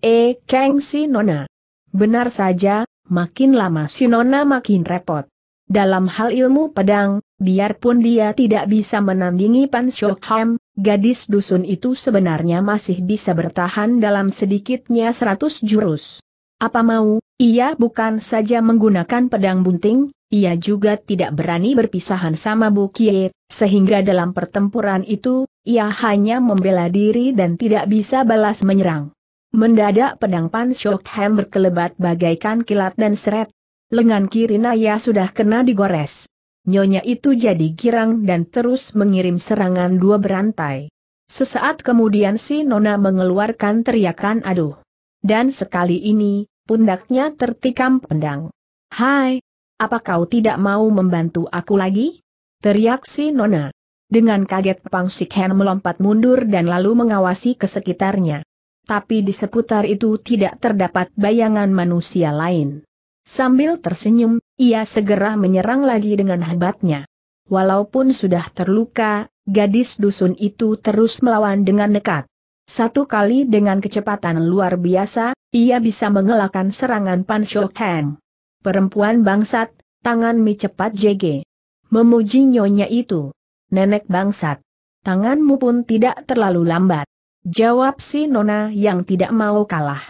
Kang si Nona. Benar saja, makin lama si Nona makin repot. Dalam hal ilmu pedang, biarpun dia tidak bisa menandingi Pan Shokham, gadis dusun itu sebenarnya masih bisa bertahan dalam sedikitnya seratus jurus. Apa mau, ia bukan saja menggunakan pedang bunting, ia juga tidak berani berpisahan sama Bu Kie, sehingga dalam pertempuran itu, ia hanya membela diri dan tidak bisa balas menyerang. Mendadak pedang Pan Shokham berkelebat bagaikan kilat dan seret, Lengan kiri Naya sudah kena digores. Nyonya itu jadi girang dan terus mengirim serangan dua berantai. Sesaat kemudian si Nona mengeluarkan teriakan aduh. Dan sekali ini, pundaknya tertikam pendang. Hai, apa kau tidak mau membantu aku lagi? Teriak si Nona. Dengan kaget Pang Sikhen melompat mundur dan lalu mengawasi ke sekitarnya. Tapi di seputar itu tidak terdapat bayangan manusia lain. Sambil tersenyum, ia segera menyerang lagi dengan hebatnya. Walaupun sudah terluka, gadis dusun itu terus melawan dengan nekat. Satu kali dengan kecepatan luar biasa, ia bisa mengelakkan serangan Pan Shok Heng. Perempuan bangsat, tangan mi cepat JG. Memuji nyonya itu. Nenek bangsat. Tanganmu pun tidak terlalu lambat. Jawab si Nona yang tidak mau kalah.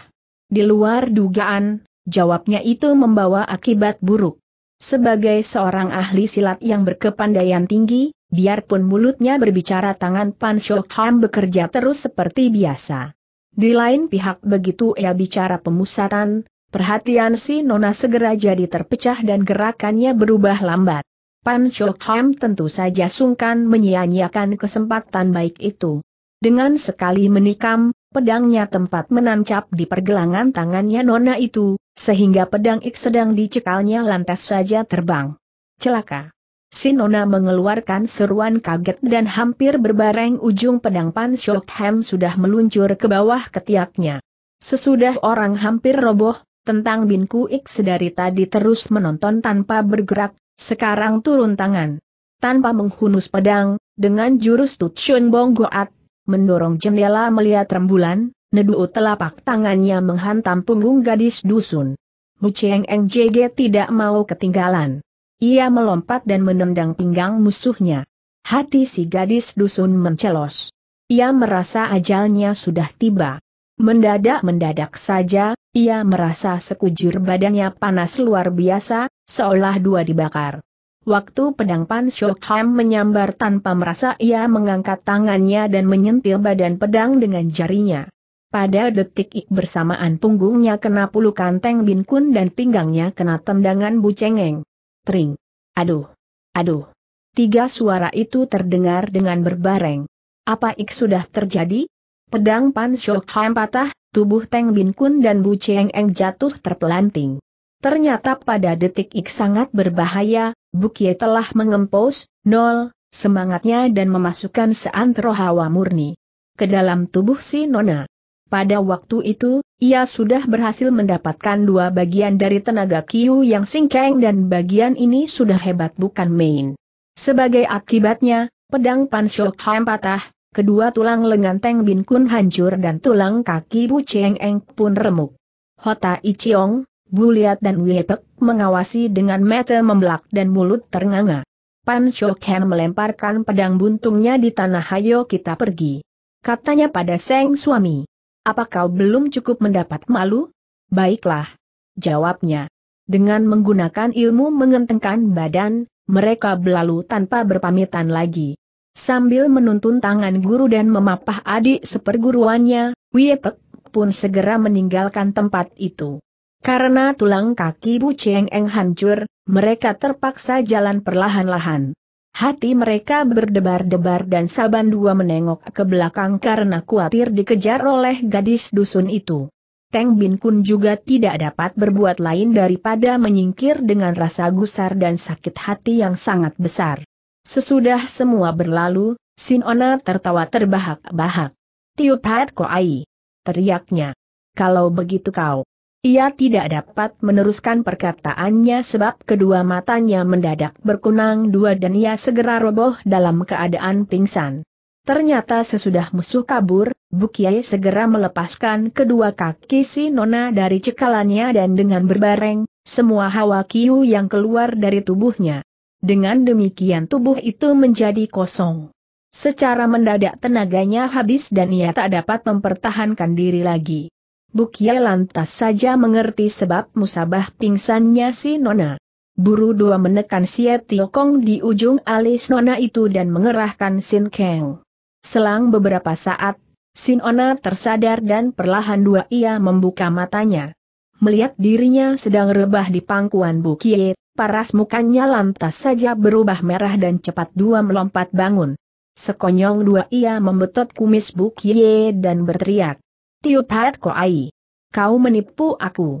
Di luar dugaan, jawabnya itu membawa akibat buruk. Sebagai seorang ahli silat yang berkepandaian tinggi, biarpun mulutnya berbicara tangan Pan Shok bekerja terus seperti biasa. Di lain pihak begitu ia bicara pemusatan, perhatian si Nona segera jadi terpecah dan gerakannya berubah lambat. Pan Shok tentu saja sungkan menyia-nyiakan kesempatan baik itu. Dengan sekali menikam, pedangnya tempat menancap di pergelangan tangannya nona itu, sehingga pedang ik sedang dicekalnya lantas saja terbang. Celaka! Si nona mengeluarkan seruan kaget dan hampir berbareng ujung pedang Pan Shok Hem sudah meluncur ke bawah ketiaknya. Sesudah orang hampir roboh, tentang Bin Ik sedari tadi terus menonton tanpa bergerak, sekarang turun tangan. Tanpa menghunus pedang, dengan jurus Tutsun Bong Goat, mendorong jendela melihat rembulan, nedu telapak tangannya menghantam punggung gadis dusun. Mu Cheng Eng JG tidak mau ketinggalan. Ia melompat dan menendang pinggang musuhnya. Hati si gadis dusun mencelos. Ia merasa ajalnya sudah tiba. Mendadak-mendadak saja, ia merasa sekujur badannya panas luar biasa, seolah dua dibakar. Waktu pedang Pan Shokham menyambar tanpa merasa ia mengangkat tangannya dan menyentil badan pedang dengan jarinya. Pada detik ik bersamaan punggungnya kena pulukan Teng Bin Kun dan pinggangnya kena tendangan Bu Cengeng. Tring. Aduh. Aduh. Tiga suara itu terdengar dengan berbareng. Apa ik sudah terjadi? Pedang Pan Shokham patah, tubuh Teng Bin Kun dan Bu Cengeng jatuh terpelanting. Ternyata pada detik ik sangat berbahaya, Bukie telah mengempos, nol, semangatnya dan memasukkan seantero hawa murni ke dalam tubuh si Nona. Pada waktu itu, ia sudah berhasil mendapatkan dua bagian dari tenaga Kiu yang singkeng dan bagian ini sudah hebat bukan main. Sebagai akibatnya, pedang Pan Ham patah, kedua tulang lengan Teng Bin Kun hancur dan tulang kaki Bu Cheng Eng pun remuk. Hota Ichiong, Buliat dan Wiepek mengawasi dengan mata membelak dan mulut ternganga. Pan Shokham melemparkan pedang buntungnya di tanah hayo kita pergi. Katanya pada Seng suami. Apa kau belum cukup mendapat malu? Baiklah. Jawabnya. Dengan menggunakan ilmu mengentengkan badan, mereka berlalu tanpa berpamitan lagi. Sambil menuntun tangan guru dan memapah adik seperguruannya, Wiepek pun segera meninggalkan tempat itu. Karena tulang kaki Bu Cheng Eng hancur, mereka terpaksa jalan perlahan-lahan. Hati mereka berdebar-debar dan saban dua menengok ke belakang karena khawatir dikejar oleh gadis dusun itu. Teng Bin Kun juga tidak dapat berbuat lain daripada menyingkir dengan rasa gusar dan sakit hati yang sangat besar. Sesudah semua berlalu, Sin Sinona tertawa terbahak-bahak. Tiup hat ko Ai, Teriaknya. Kalau begitu kau ia tidak dapat meneruskan perkataannya sebab kedua matanya mendadak berkunang dua dan ia segera roboh dalam keadaan pingsan. Ternyata sesudah musuh kabur, Bukiai segera melepaskan kedua kaki si Nona dari cekalannya dan dengan berbareng, semua hawa kiu yang keluar dari tubuhnya. Dengan demikian tubuh itu menjadi kosong. Secara mendadak tenaganya habis dan ia tak dapat mempertahankan diri lagi. Bukia lantas saja mengerti sebab musabah pingsannya si Nona. Buru dua menekan siet Tiokong di ujung alis Nona itu dan mengerahkan Sin Kang. Selang beberapa saat, Sin Nona tersadar dan perlahan dua ia membuka matanya. Melihat dirinya sedang rebah di pangkuan Bukie, paras mukanya lantas saja berubah merah dan cepat dua melompat bangun. Sekonyong dua ia membetot kumis Bukie dan berteriak. Tiup hat koai. Kau menipu aku.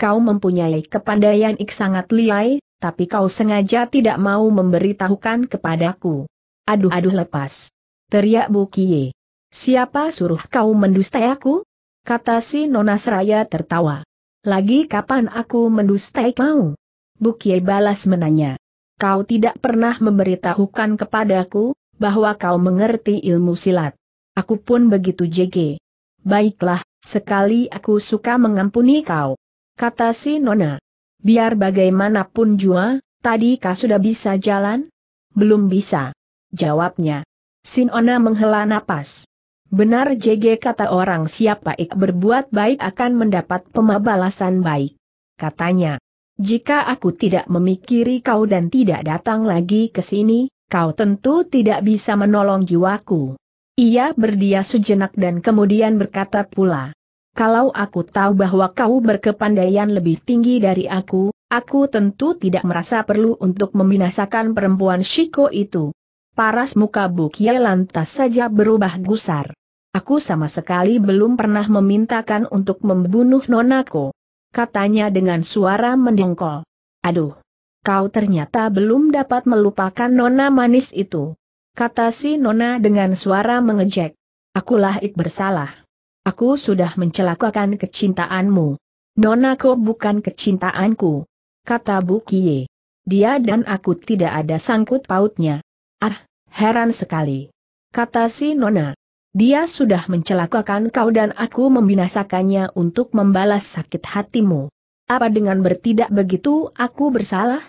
Kau mempunyai kepandaian ik sangat liai, tapi kau sengaja tidak mau memberitahukan kepadaku. Aduh-aduh lepas. Teriak Bukie. Siapa suruh kau mendustai aku? Kata si Nona Seraya tertawa. Lagi kapan aku mendustai kau? Bukie balas menanya. Kau tidak pernah memberitahukan kepadaku, bahwa kau mengerti ilmu silat. Aku pun begitu jege. Baiklah, sekali aku suka mengampuni kau. Kata si Nona. Biar bagaimanapun jua, tadi kau sudah bisa jalan? Belum bisa. Jawabnya. Si Nona menghela napas. Benar JG kata orang siapa ik berbuat baik akan mendapat pembalasan baik. Katanya. Jika aku tidak memikiri kau dan tidak datang lagi ke sini, kau tentu tidak bisa menolong jiwaku. Ia berdia sejenak dan kemudian berkata pula, kalau aku tahu bahwa kau berkepandaian lebih tinggi dari aku, aku tentu tidak merasa perlu untuk membinasakan perempuan Shiko itu. Paras muka Bukia lantas saja berubah gusar. Aku sama sekali belum pernah memintakan untuk membunuh Nonako. Katanya dengan suara mendengkol. Aduh, kau ternyata belum dapat melupakan Nona manis itu kata si Nona dengan suara mengejek. Akulah ik bersalah. Aku sudah mencelakakan kecintaanmu. Nona kau bukan kecintaanku. Kata Bu Kie. Dia dan aku tidak ada sangkut pautnya. Ah, heran sekali. Kata si Nona. Dia sudah mencelakakan kau dan aku membinasakannya untuk membalas sakit hatimu. Apa dengan bertidak begitu aku bersalah?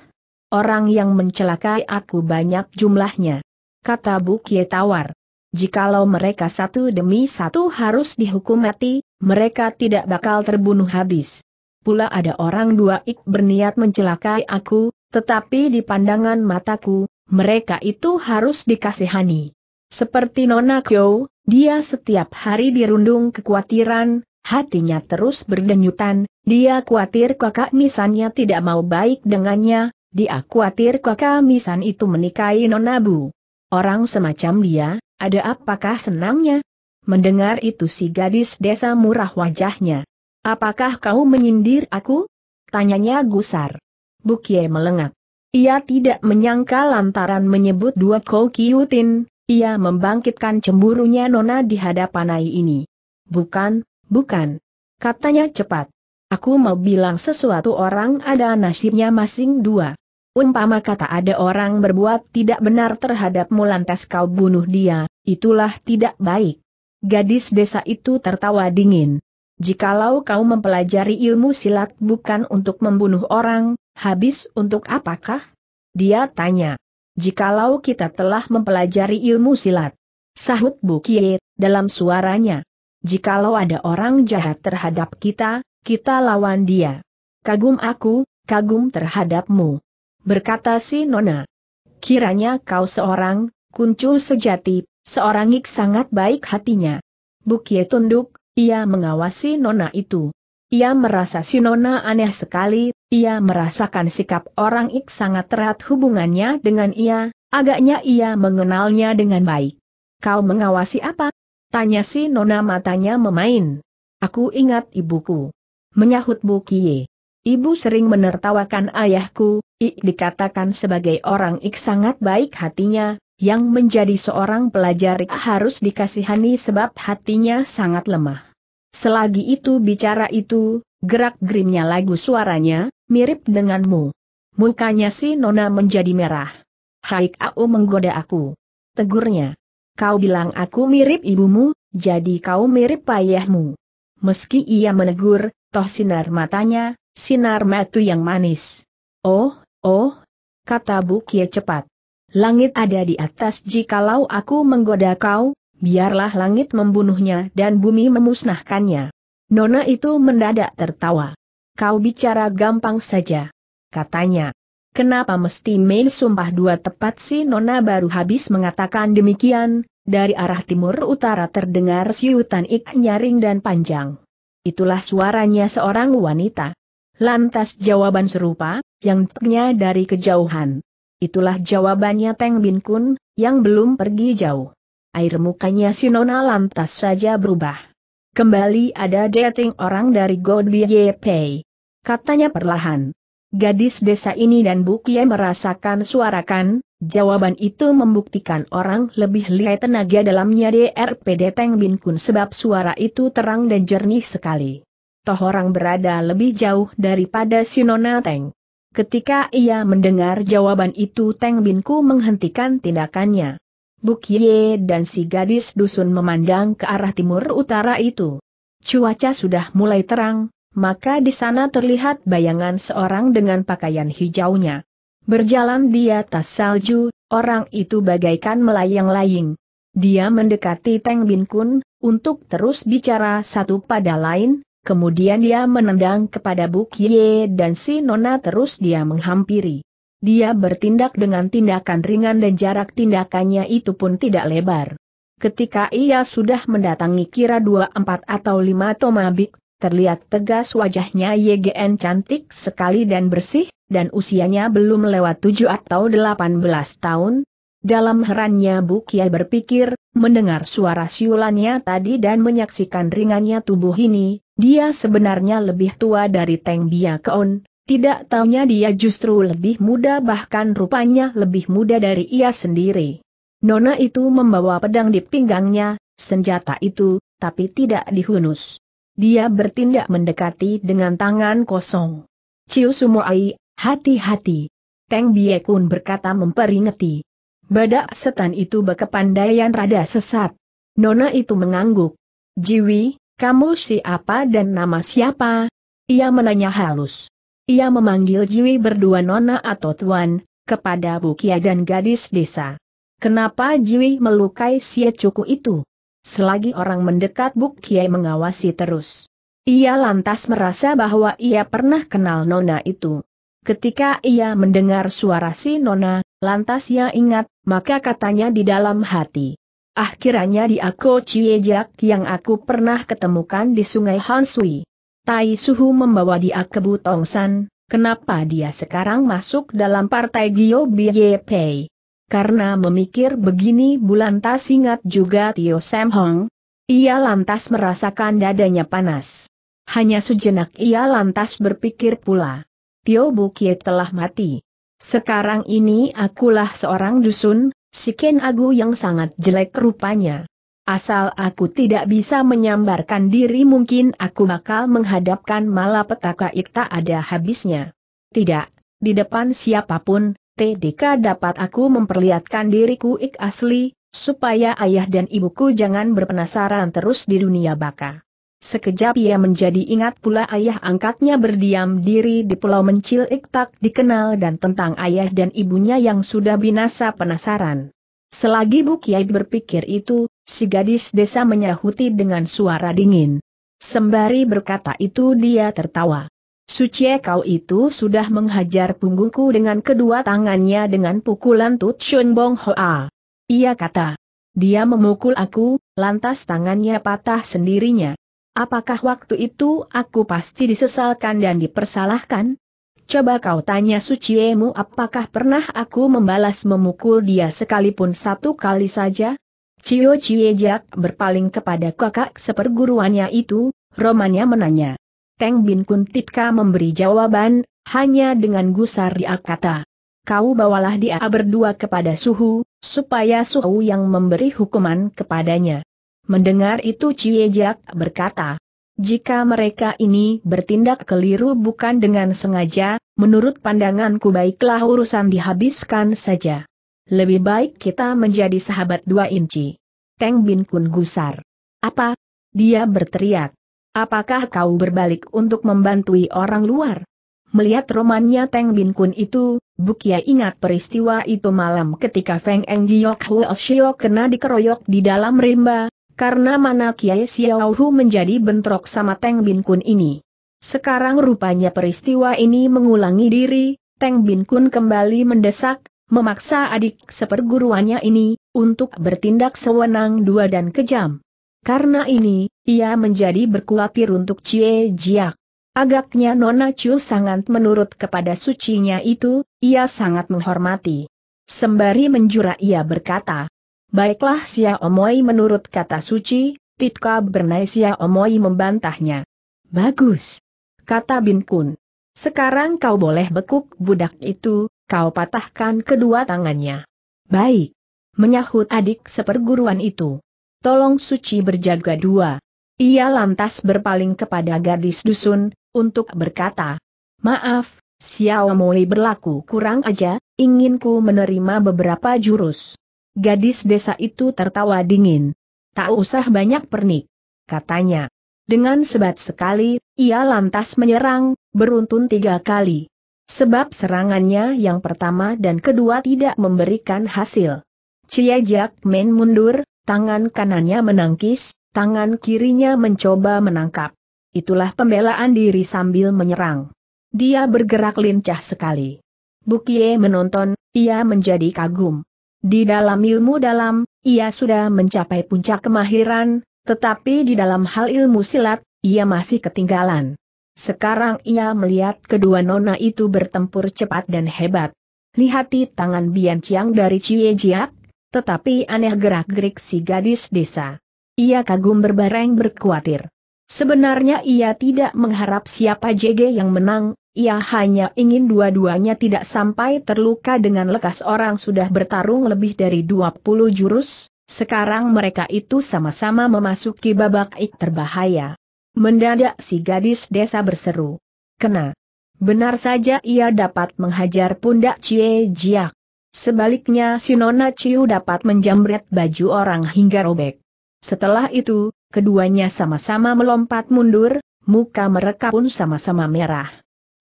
Orang yang mencelakai aku banyak jumlahnya kata Bukie Tawar. Jikalau mereka satu demi satu harus dihukum mati, mereka tidak bakal terbunuh habis. Pula ada orang dua ik berniat mencelakai aku, tetapi di pandangan mataku, mereka itu harus dikasihani. Seperti Nona Kyo, dia setiap hari dirundung kekhawatiran, hatinya terus berdenyutan, dia khawatir kakak misannya tidak mau baik dengannya, dia khawatir kakak misan itu menikahi Nona Bu. Orang semacam dia, ada apakah senangnya? Mendengar itu si gadis desa murah wajahnya. Apakah kau menyindir aku? Tanyanya gusar. Bukye melengak. Ia tidak menyangka lantaran menyebut dua Kou Kiutin, ia membangkitkan cemburunya Nona di hadapan Ai ini. Bukan, bukan. Katanya cepat. Aku mau bilang sesuatu orang ada nasibnya masing dua. Umpama kata ada orang berbuat tidak benar terhadapmu lantas kau bunuh dia, itulah tidak baik. Gadis desa itu tertawa dingin. Jikalau kau mempelajari ilmu silat bukan untuk membunuh orang, habis untuk apakah? Dia tanya. Jikalau kita telah mempelajari ilmu silat. Sahut Bukie, dalam suaranya. Jikalau ada orang jahat terhadap kita, kita lawan dia. Kagum aku, kagum terhadapmu berkata si Nona. Kiranya kau seorang, kuncu sejati, seorang ik sangat baik hatinya. Bukie tunduk, ia mengawasi Nona itu. Ia merasa si Nona aneh sekali, ia merasakan sikap orang ik sangat erat hubungannya dengan ia, agaknya ia mengenalnya dengan baik. Kau mengawasi apa? Tanya si Nona matanya memain. Aku ingat ibuku. Menyahut Bukie. Ibu sering menertawakan ayahku, Ik dikatakan sebagai orang Ik sangat baik hatinya, yang menjadi seorang pelajar Ik harus dikasihani sebab hatinya sangat lemah. Selagi itu bicara itu, gerak gerimnya lagu suaranya, mirip denganmu. Mukanya si Nona menjadi merah. Haik Au menggoda aku. Tegurnya. Kau bilang aku mirip ibumu, jadi kau mirip ayahmu. Meski ia menegur, toh sinar matanya, Sinar matu yang manis. Oh, oh, kata Bukie cepat. Langit ada di atas jikalau aku menggoda kau, biarlah langit membunuhnya dan bumi memusnahkannya. Nona itu mendadak tertawa. Kau bicara gampang saja. Katanya. Kenapa mesti main sumpah dua tepat si Nona baru habis mengatakan demikian, dari arah timur utara terdengar siutan ik nyaring dan panjang. Itulah suaranya seorang wanita. Lantas jawaban serupa, yang tengnya dari kejauhan. Itulah jawabannya Teng Bin Kun, yang belum pergi jauh. Air mukanya si Nona lantas saja berubah. Kembali ada dating orang dari God Pei. Katanya perlahan. Gadis desa ini dan Bukie merasakan suarakan, jawaban itu membuktikan orang lebih lihai tenaga dalamnya DRPD Teng Bin Kun sebab suara itu terang dan jernih sekali toh orang berada lebih jauh daripada si Nona Teng. Ketika ia mendengar jawaban itu Teng Binku menghentikan tindakannya. Bukye dan si gadis dusun memandang ke arah timur utara itu. Cuaca sudah mulai terang, maka di sana terlihat bayangan seorang dengan pakaian hijaunya. Berjalan di atas salju, orang itu bagaikan melayang-laying. Dia mendekati Teng Bin Kun, untuk terus bicara satu pada lain, Kemudian dia menendang kepada Buk Ye dan si Nona terus dia menghampiri. Dia bertindak dengan tindakan ringan dan jarak tindakannya itu pun tidak lebar. Ketika ia sudah mendatangi kira dua empat atau 5 Tomabik, terlihat tegas wajahnya YGN cantik sekali dan bersih, dan usianya belum lewat tujuh atau delapan belas tahun. Dalam herannya Buk Ye berpikir, Mendengar suara siulannya tadi dan menyaksikan ringannya tubuh ini, dia sebenarnya lebih tua dari Teng Biakeon, tidak taunya dia justru lebih muda bahkan rupanya lebih muda dari ia sendiri. Nona itu membawa pedang di pinggangnya, senjata itu, tapi tidak dihunus. Dia bertindak mendekati dengan tangan kosong. Ciu Sumoai, hati-hati. Teng Biekun berkata memperingati. Badak setan itu berkepandaian rada sesat. Nona itu mengangguk. Jiwi, kamu siapa dan nama siapa? Ia menanya halus. Ia memanggil Jiwi berdua Nona atau Tuan, kepada Bukia dan gadis desa. Kenapa Jiwi melukai si cuku itu? Selagi orang mendekat Bukia mengawasi terus. Ia lantas merasa bahwa ia pernah kenal Nona itu. Ketika ia mendengar suara si Nona, Lantas ia ingat, maka katanya di dalam hati. Akhirnya kiranya di Ako Chiejak yang aku pernah ketemukan di sungai Hansui. Tai Suhu membawa dia ke Butongsan, kenapa dia sekarang masuk dalam partai Gio Biepei? Karena memikir begini tas ingat juga Tio Sam Hong. Ia lantas merasakan dadanya panas. Hanya sejenak ia lantas berpikir pula. Tio Bukie telah mati. Sekarang ini akulah seorang dusun, si Ken Agu yang sangat jelek rupanya. Asal aku tidak bisa menyambarkan diri mungkin aku bakal menghadapkan malapetaka ikta ada habisnya. Tidak, di depan siapapun, TDK dapat aku memperlihatkan diriku ik asli, supaya ayah dan ibuku jangan berpenasaran terus di dunia baka. Sekejap ia menjadi ingat pula ayah angkatnya berdiam diri di pulau mencil iktak dikenal dan tentang ayah dan ibunya yang sudah binasa penasaran. Selagi Bu berpikir itu, si gadis desa menyahuti dengan suara dingin. Sembari berkata itu dia tertawa. Suci kau itu sudah menghajar punggungku dengan kedua tangannya dengan pukulan Tut Shun Bong Hoa. Ia kata. Dia memukul aku, lantas tangannya patah sendirinya. Apakah waktu itu aku pasti disesalkan dan dipersalahkan? Coba kau tanya suciemu apakah pernah aku membalas memukul dia sekalipun satu kali saja? Cio Ciejak berpaling kepada kakak seperguruannya itu, romannya menanya. Teng Bin Kuntitka memberi jawaban, hanya dengan gusar dia kata. Kau bawalah dia berdua kepada Suhu, supaya Suhu yang memberi hukuman kepadanya. Mendengar itu Cie Jak berkata, jika mereka ini bertindak keliru bukan dengan sengaja, menurut pandanganku baiklah urusan dihabiskan saja. Lebih baik kita menjadi sahabat dua inci. Teng Bin Kun gusar. Apa? Dia berteriak. Apakah kau berbalik untuk membantui orang luar? Melihat romannya Teng Bin Kun itu, Bukia ingat peristiwa itu malam ketika Feng Eng Giok Huo Shio kena dikeroyok di dalam rimba, karena mana Kiai Xiaohu menjadi bentrok sama Teng Bin Kun ini. Sekarang rupanya peristiwa ini mengulangi diri, Teng Bin Kun kembali mendesak, memaksa adik seperguruannya ini, untuk bertindak sewenang dua dan kejam. Karena ini, ia menjadi berkuatir untuk Cie Jiak. Agaknya Nona Chu sangat menurut kepada sucinya itu, ia sangat menghormati. Sembari menjura ia berkata, Baiklah Sia Omoi menurut kata suci, Titka bernai Sia Omoi membantahnya. Bagus. Kata Bin Kun. Sekarang kau boleh bekuk budak itu, kau patahkan kedua tangannya. Baik. Menyahut adik seperguruan itu. Tolong suci berjaga dua. Ia lantas berpaling kepada gadis dusun, untuk berkata. Maaf, Xiaomui berlaku kurang aja, inginku menerima beberapa jurus. Gadis desa itu tertawa dingin. Tak usah banyak pernik, katanya. Dengan sebat sekali, ia lantas menyerang, beruntun tiga kali. Sebab serangannya yang pertama dan kedua tidak memberikan hasil. Ciajak men mundur, tangan kanannya menangkis, tangan kirinya mencoba menangkap. Itulah pembelaan diri sambil menyerang. Dia bergerak lincah sekali. Bukie menonton, ia menjadi kagum. Di dalam ilmu dalam, ia sudah mencapai puncak kemahiran, tetapi di dalam hal ilmu silat, ia masih ketinggalan. Sekarang ia melihat kedua nona itu bertempur cepat dan hebat. Lihati tangan Bian Chiang dari Cie Jiak, tetapi aneh gerak-gerik si gadis desa. Ia kagum berbareng berkuatir. Sebenarnya ia tidak mengharap siapa JG yang menang, ia hanya ingin dua-duanya tidak sampai terluka dengan lekas orang sudah bertarung lebih dari 20 jurus, sekarang mereka itu sama-sama memasuki babak ik terbahaya. Mendadak si gadis desa berseru. Kena. Benar saja ia dapat menghajar pundak Cie Jiak. Sebaliknya si Nona Ciu dapat menjamret baju orang hingga robek. Setelah itu, keduanya sama-sama melompat mundur, muka mereka pun sama-sama merah.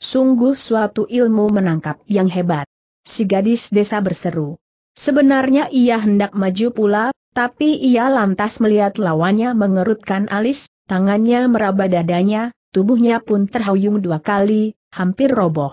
Sungguh suatu ilmu menangkap yang hebat. Si gadis desa berseru. Sebenarnya ia hendak maju pula, tapi ia lantas melihat lawannya mengerutkan alis, tangannya meraba dadanya, tubuhnya pun terhuyung dua kali, hampir roboh.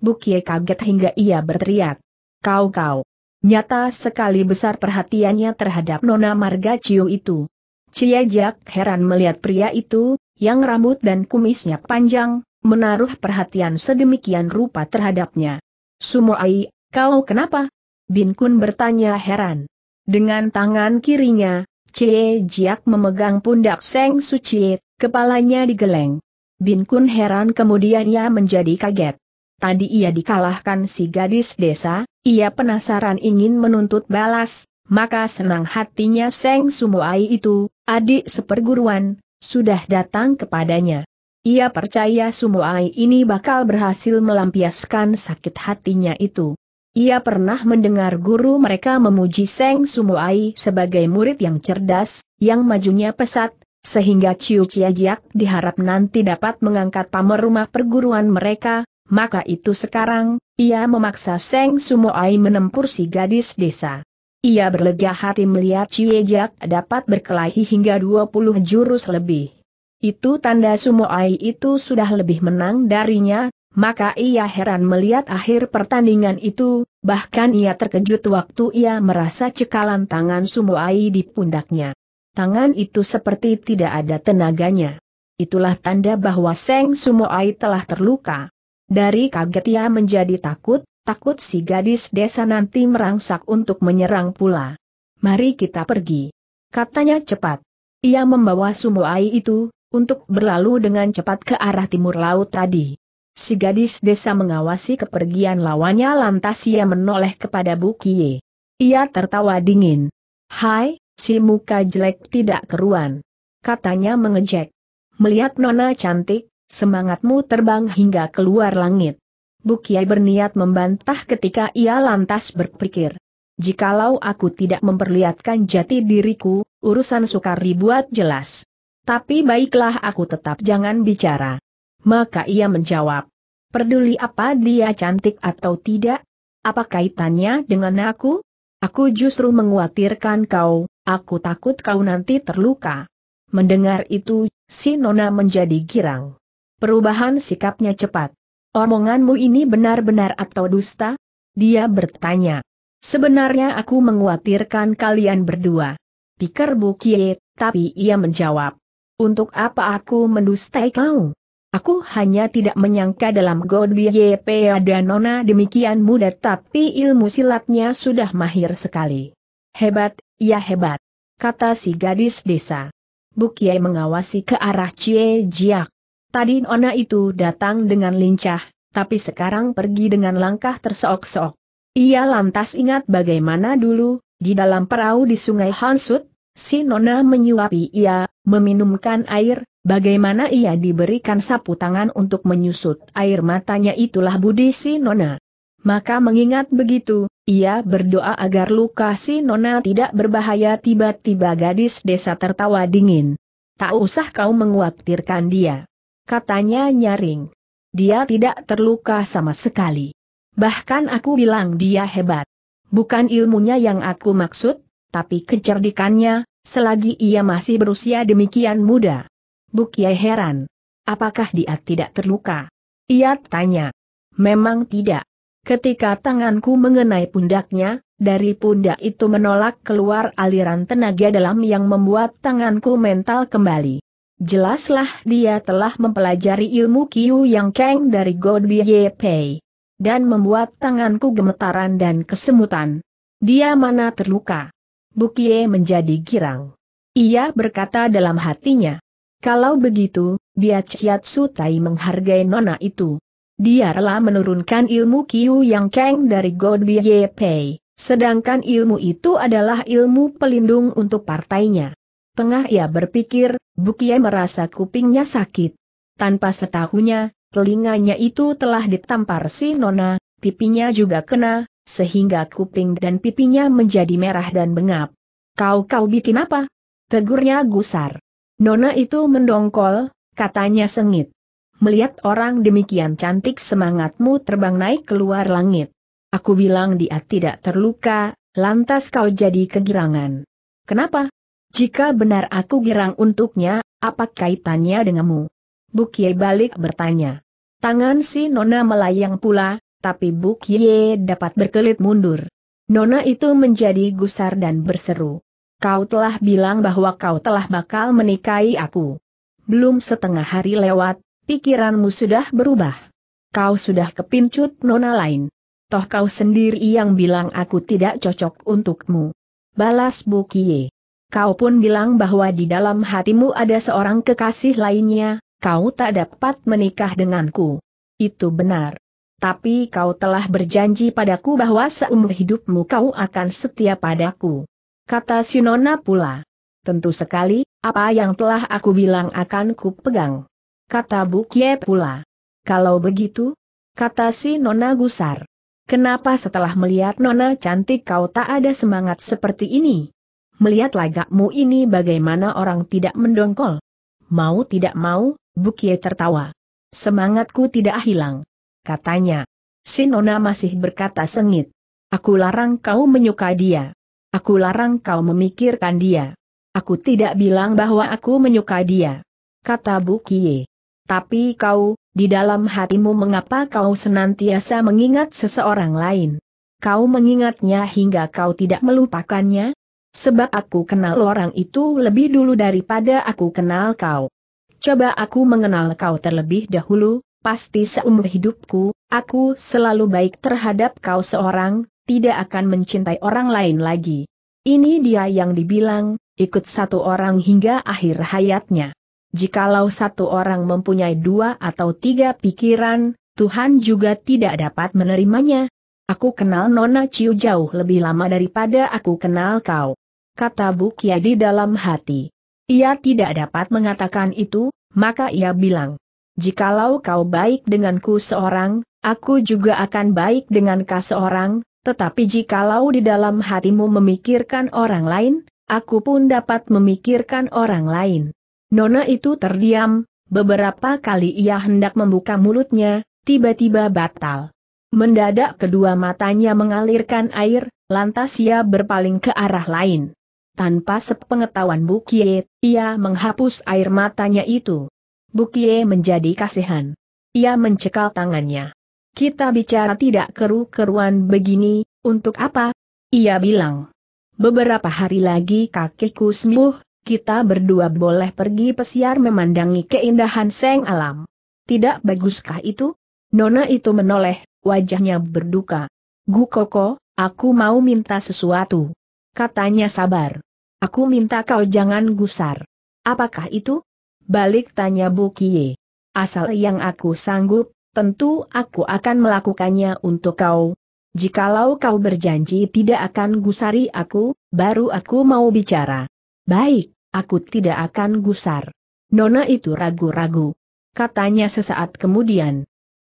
Bukie kaget hingga ia berteriak. Kau kau. Nyata sekali besar perhatiannya terhadap Nona Marga Ciu itu. Cia heran melihat pria itu, yang rambut dan kumisnya panjang, menaruh perhatian sedemikian rupa terhadapnya. Sumoai, kau kenapa? Bin Kun bertanya heran. Dengan tangan kirinya, Cie Jiak memegang pundak Seng Suci, kepalanya digeleng. Bin Kun heran kemudian ia menjadi kaget. Tadi ia dikalahkan si gadis desa, ia penasaran ingin menuntut balas, maka senang hatinya Seng Sumoai itu, adik seperguruan, sudah datang kepadanya. Ia percaya semua ini bakal berhasil melampiaskan sakit hatinya itu. Ia pernah mendengar guru mereka memuji Seng Sumoai sebagai murid yang cerdas, yang majunya pesat, sehingga Ciu Ciajiak diharap nanti dapat mengangkat pamer rumah perguruan mereka, maka itu sekarang, ia memaksa Seng Sumoai menempur si gadis desa. Ia berlega hati melihat Ciajiak dapat berkelahi hingga 20 jurus lebih. Itu tanda ai itu sudah lebih menang darinya, maka ia heran melihat akhir pertandingan itu, bahkan ia terkejut waktu ia merasa cekalan tangan ai di pundaknya. Tangan itu seperti tidak ada tenaganya. Itulah tanda bahwa Seng ai telah terluka. Dari kaget ia menjadi takut, takut si gadis desa nanti merangsak untuk menyerang pula. Mari kita pergi. Katanya cepat. Ia membawa sumo ai itu, untuk berlalu dengan cepat ke arah timur laut tadi. Si gadis desa mengawasi kepergian lawannya lantas ia menoleh kepada Bukie. Ia tertawa dingin. Hai, si muka jelek tidak keruan. Katanya mengejek. Melihat nona cantik, semangatmu terbang hingga keluar langit. Bukie berniat membantah ketika ia lantas berpikir. Jikalau aku tidak memperlihatkan jati diriku, urusan sukar dibuat jelas. Tapi baiklah aku tetap jangan bicara. Maka ia menjawab. Peduli apa dia cantik atau tidak? Apa kaitannya dengan aku? Aku justru menguatirkan kau, aku takut kau nanti terluka. Mendengar itu, si Nona menjadi girang. Perubahan sikapnya cepat. Omonganmu ini benar-benar atau dusta? Dia bertanya. Sebenarnya aku menguatirkan kalian berdua. Pikir Bukie, tapi ia menjawab. Untuk apa aku mendustai kau? Aku hanya tidak menyangka dalam God YP ada nona demikian muda tapi ilmu silatnya sudah mahir sekali. Hebat, ya hebat. Kata si gadis desa. Bukye mengawasi ke arah Cie Jiak. Tadi nona itu datang dengan lincah, tapi sekarang pergi dengan langkah terseok-seok. Ia lantas ingat bagaimana dulu, di dalam perahu di sungai Hansut, Si Nona menyuapi ia, meminumkan air, bagaimana ia diberikan sapu tangan untuk menyusut air matanya itulah budi si Nona. Maka mengingat begitu, ia berdoa agar luka si Nona tidak berbahaya tiba-tiba gadis desa tertawa dingin. Tak usah kau menguatirkan dia. Katanya nyaring. Dia tidak terluka sama sekali. Bahkan aku bilang dia hebat. Bukan ilmunya yang aku maksud, tapi kecerdikannya, selagi ia masih berusia demikian muda. Bukiai heran. Apakah dia tidak terluka? Ia tanya. Memang tidak. Ketika tanganku mengenai pundaknya, dari pundak itu menolak keluar aliran tenaga dalam yang membuat tanganku mental kembali. Jelaslah dia telah mempelajari ilmu Kiu Yang Keng dari God Ye Pei. Dan membuat tanganku gemetaran dan kesemutan. Dia mana terluka. Bukie menjadi girang. Ia berkata dalam hatinya. Kalau begitu, biar Ciat Sutai menghargai nona itu. Dia rela menurunkan ilmu Kiu Yang Keng dari God Bie Pei, sedangkan ilmu itu adalah ilmu pelindung untuk partainya. Tengah ia berpikir, Bukie merasa kupingnya sakit. Tanpa setahunya, telinganya itu telah ditampar si Nona, pipinya juga kena, sehingga kuping dan pipinya menjadi merah dan bengap. Kau-kau bikin apa? Tegurnya gusar. Nona itu mendongkol, katanya sengit. Melihat orang demikian cantik semangatmu terbang naik keluar langit. Aku bilang dia tidak terluka, lantas kau jadi kegirangan. Kenapa? Jika benar aku girang untuknya, apa kaitannya denganmu? Bukie balik bertanya. Tangan si Nona melayang pula, tapi Buk Ye dapat berkelit mundur. Nona itu menjadi gusar dan berseru. Kau telah bilang bahwa kau telah bakal menikahi aku. Belum setengah hari lewat, pikiranmu sudah berubah. Kau sudah kepincut nona lain. Toh kau sendiri yang bilang aku tidak cocok untukmu. Balas Buk Ye. Kau pun bilang bahwa di dalam hatimu ada seorang kekasih lainnya, kau tak dapat menikah denganku. Itu benar tapi kau telah berjanji padaku bahwa seumur hidupmu kau akan setia padaku. Kata Sinona pula. Tentu sekali, apa yang telah aku bilang akan ku pegang. Kata Bukye pula. Kalau begitu, kata si Nona Gusar. Kenapa setelah melihat Nona cantik kau tak ada semangat seperti ini? Melihat lagakmu ini bagaimana orang tidak mendongkol? Mau tidak mau, Bukye tertawa. Semangatku tidak hilang katanya. Sinona masih berkata sengit. Aku larang kau menyuka dia. Aku larang kau memikirkan dia. Aku tidak bilang bahwa aku menyuka dia. Kata Bu Bukie. Tapi kau, di dalam hatimu mengapa kau senantiasa mengingat seseorang lain? Kau mengingatnya hingga kau tidak melupakannya? Sebab aku kenal orang itu lebih dulu daripada aku kenal kau. Coba aku mengenal kau terlebih dahulu, pasti seumur hidupku, aku selalu baik terhadap kau seorang, tidak akan mencintai orang lain lagi. Ini dia yang dibilang, ikut satu orang hingga akhir hayatnya. Jikalau satu orang mempunyai dua atau tiga pikiran, Tuhan juga tidak dapat menerimanya. Aku kenal Nona Ciu jauh lebih lama daripada aku kenal kau. Kata Bukia di dalam hati. Ia tidak dapat mengatakan itu, maka ia bilang jikalau kau baik denganku seorang, aku juga akan baik dengan kau seorang, tetapi jikalau di dalam hatimu memikirkan orang lain, aku pun dapat memikirkan orang lain. Nona itu terdiam, beberapa kali ia hendak membuka mulutnya, tiba-tiba batal. Mendadak kedua matanya mengalirkan air, lantas ia berpaling ke arah lain. Tanpa sepengetahuan bukit, ia menghapus air matanya itu. Bukie menjadi kasihan. Ia mencekal tangannya. Kita bicara tidak keru-keruan begini, untuk apa? Ia bilang. Beberapa hari lagi kakiku sembuh, kita berdua boleh pergi pesiar memandangi keindahan seng alam. Tidak baguskah itu? Nona itu menoleh, wajahnya berduka. Gu Koko, aku mau minta sesuatu. Katanya sabar. Aku minta kau jangan gusar. Apakah itu? Balik tanya Bu Bukie. Asal yang aku sanggup, tentu aku akan melakukannya untuk kau. Jikalau kau berjanji tidak akan gusari aku, baru aku mau bicara. Baik, aku tidak akan gusar. Nona itu ragu-ragu. Katanya sesaat kemudian.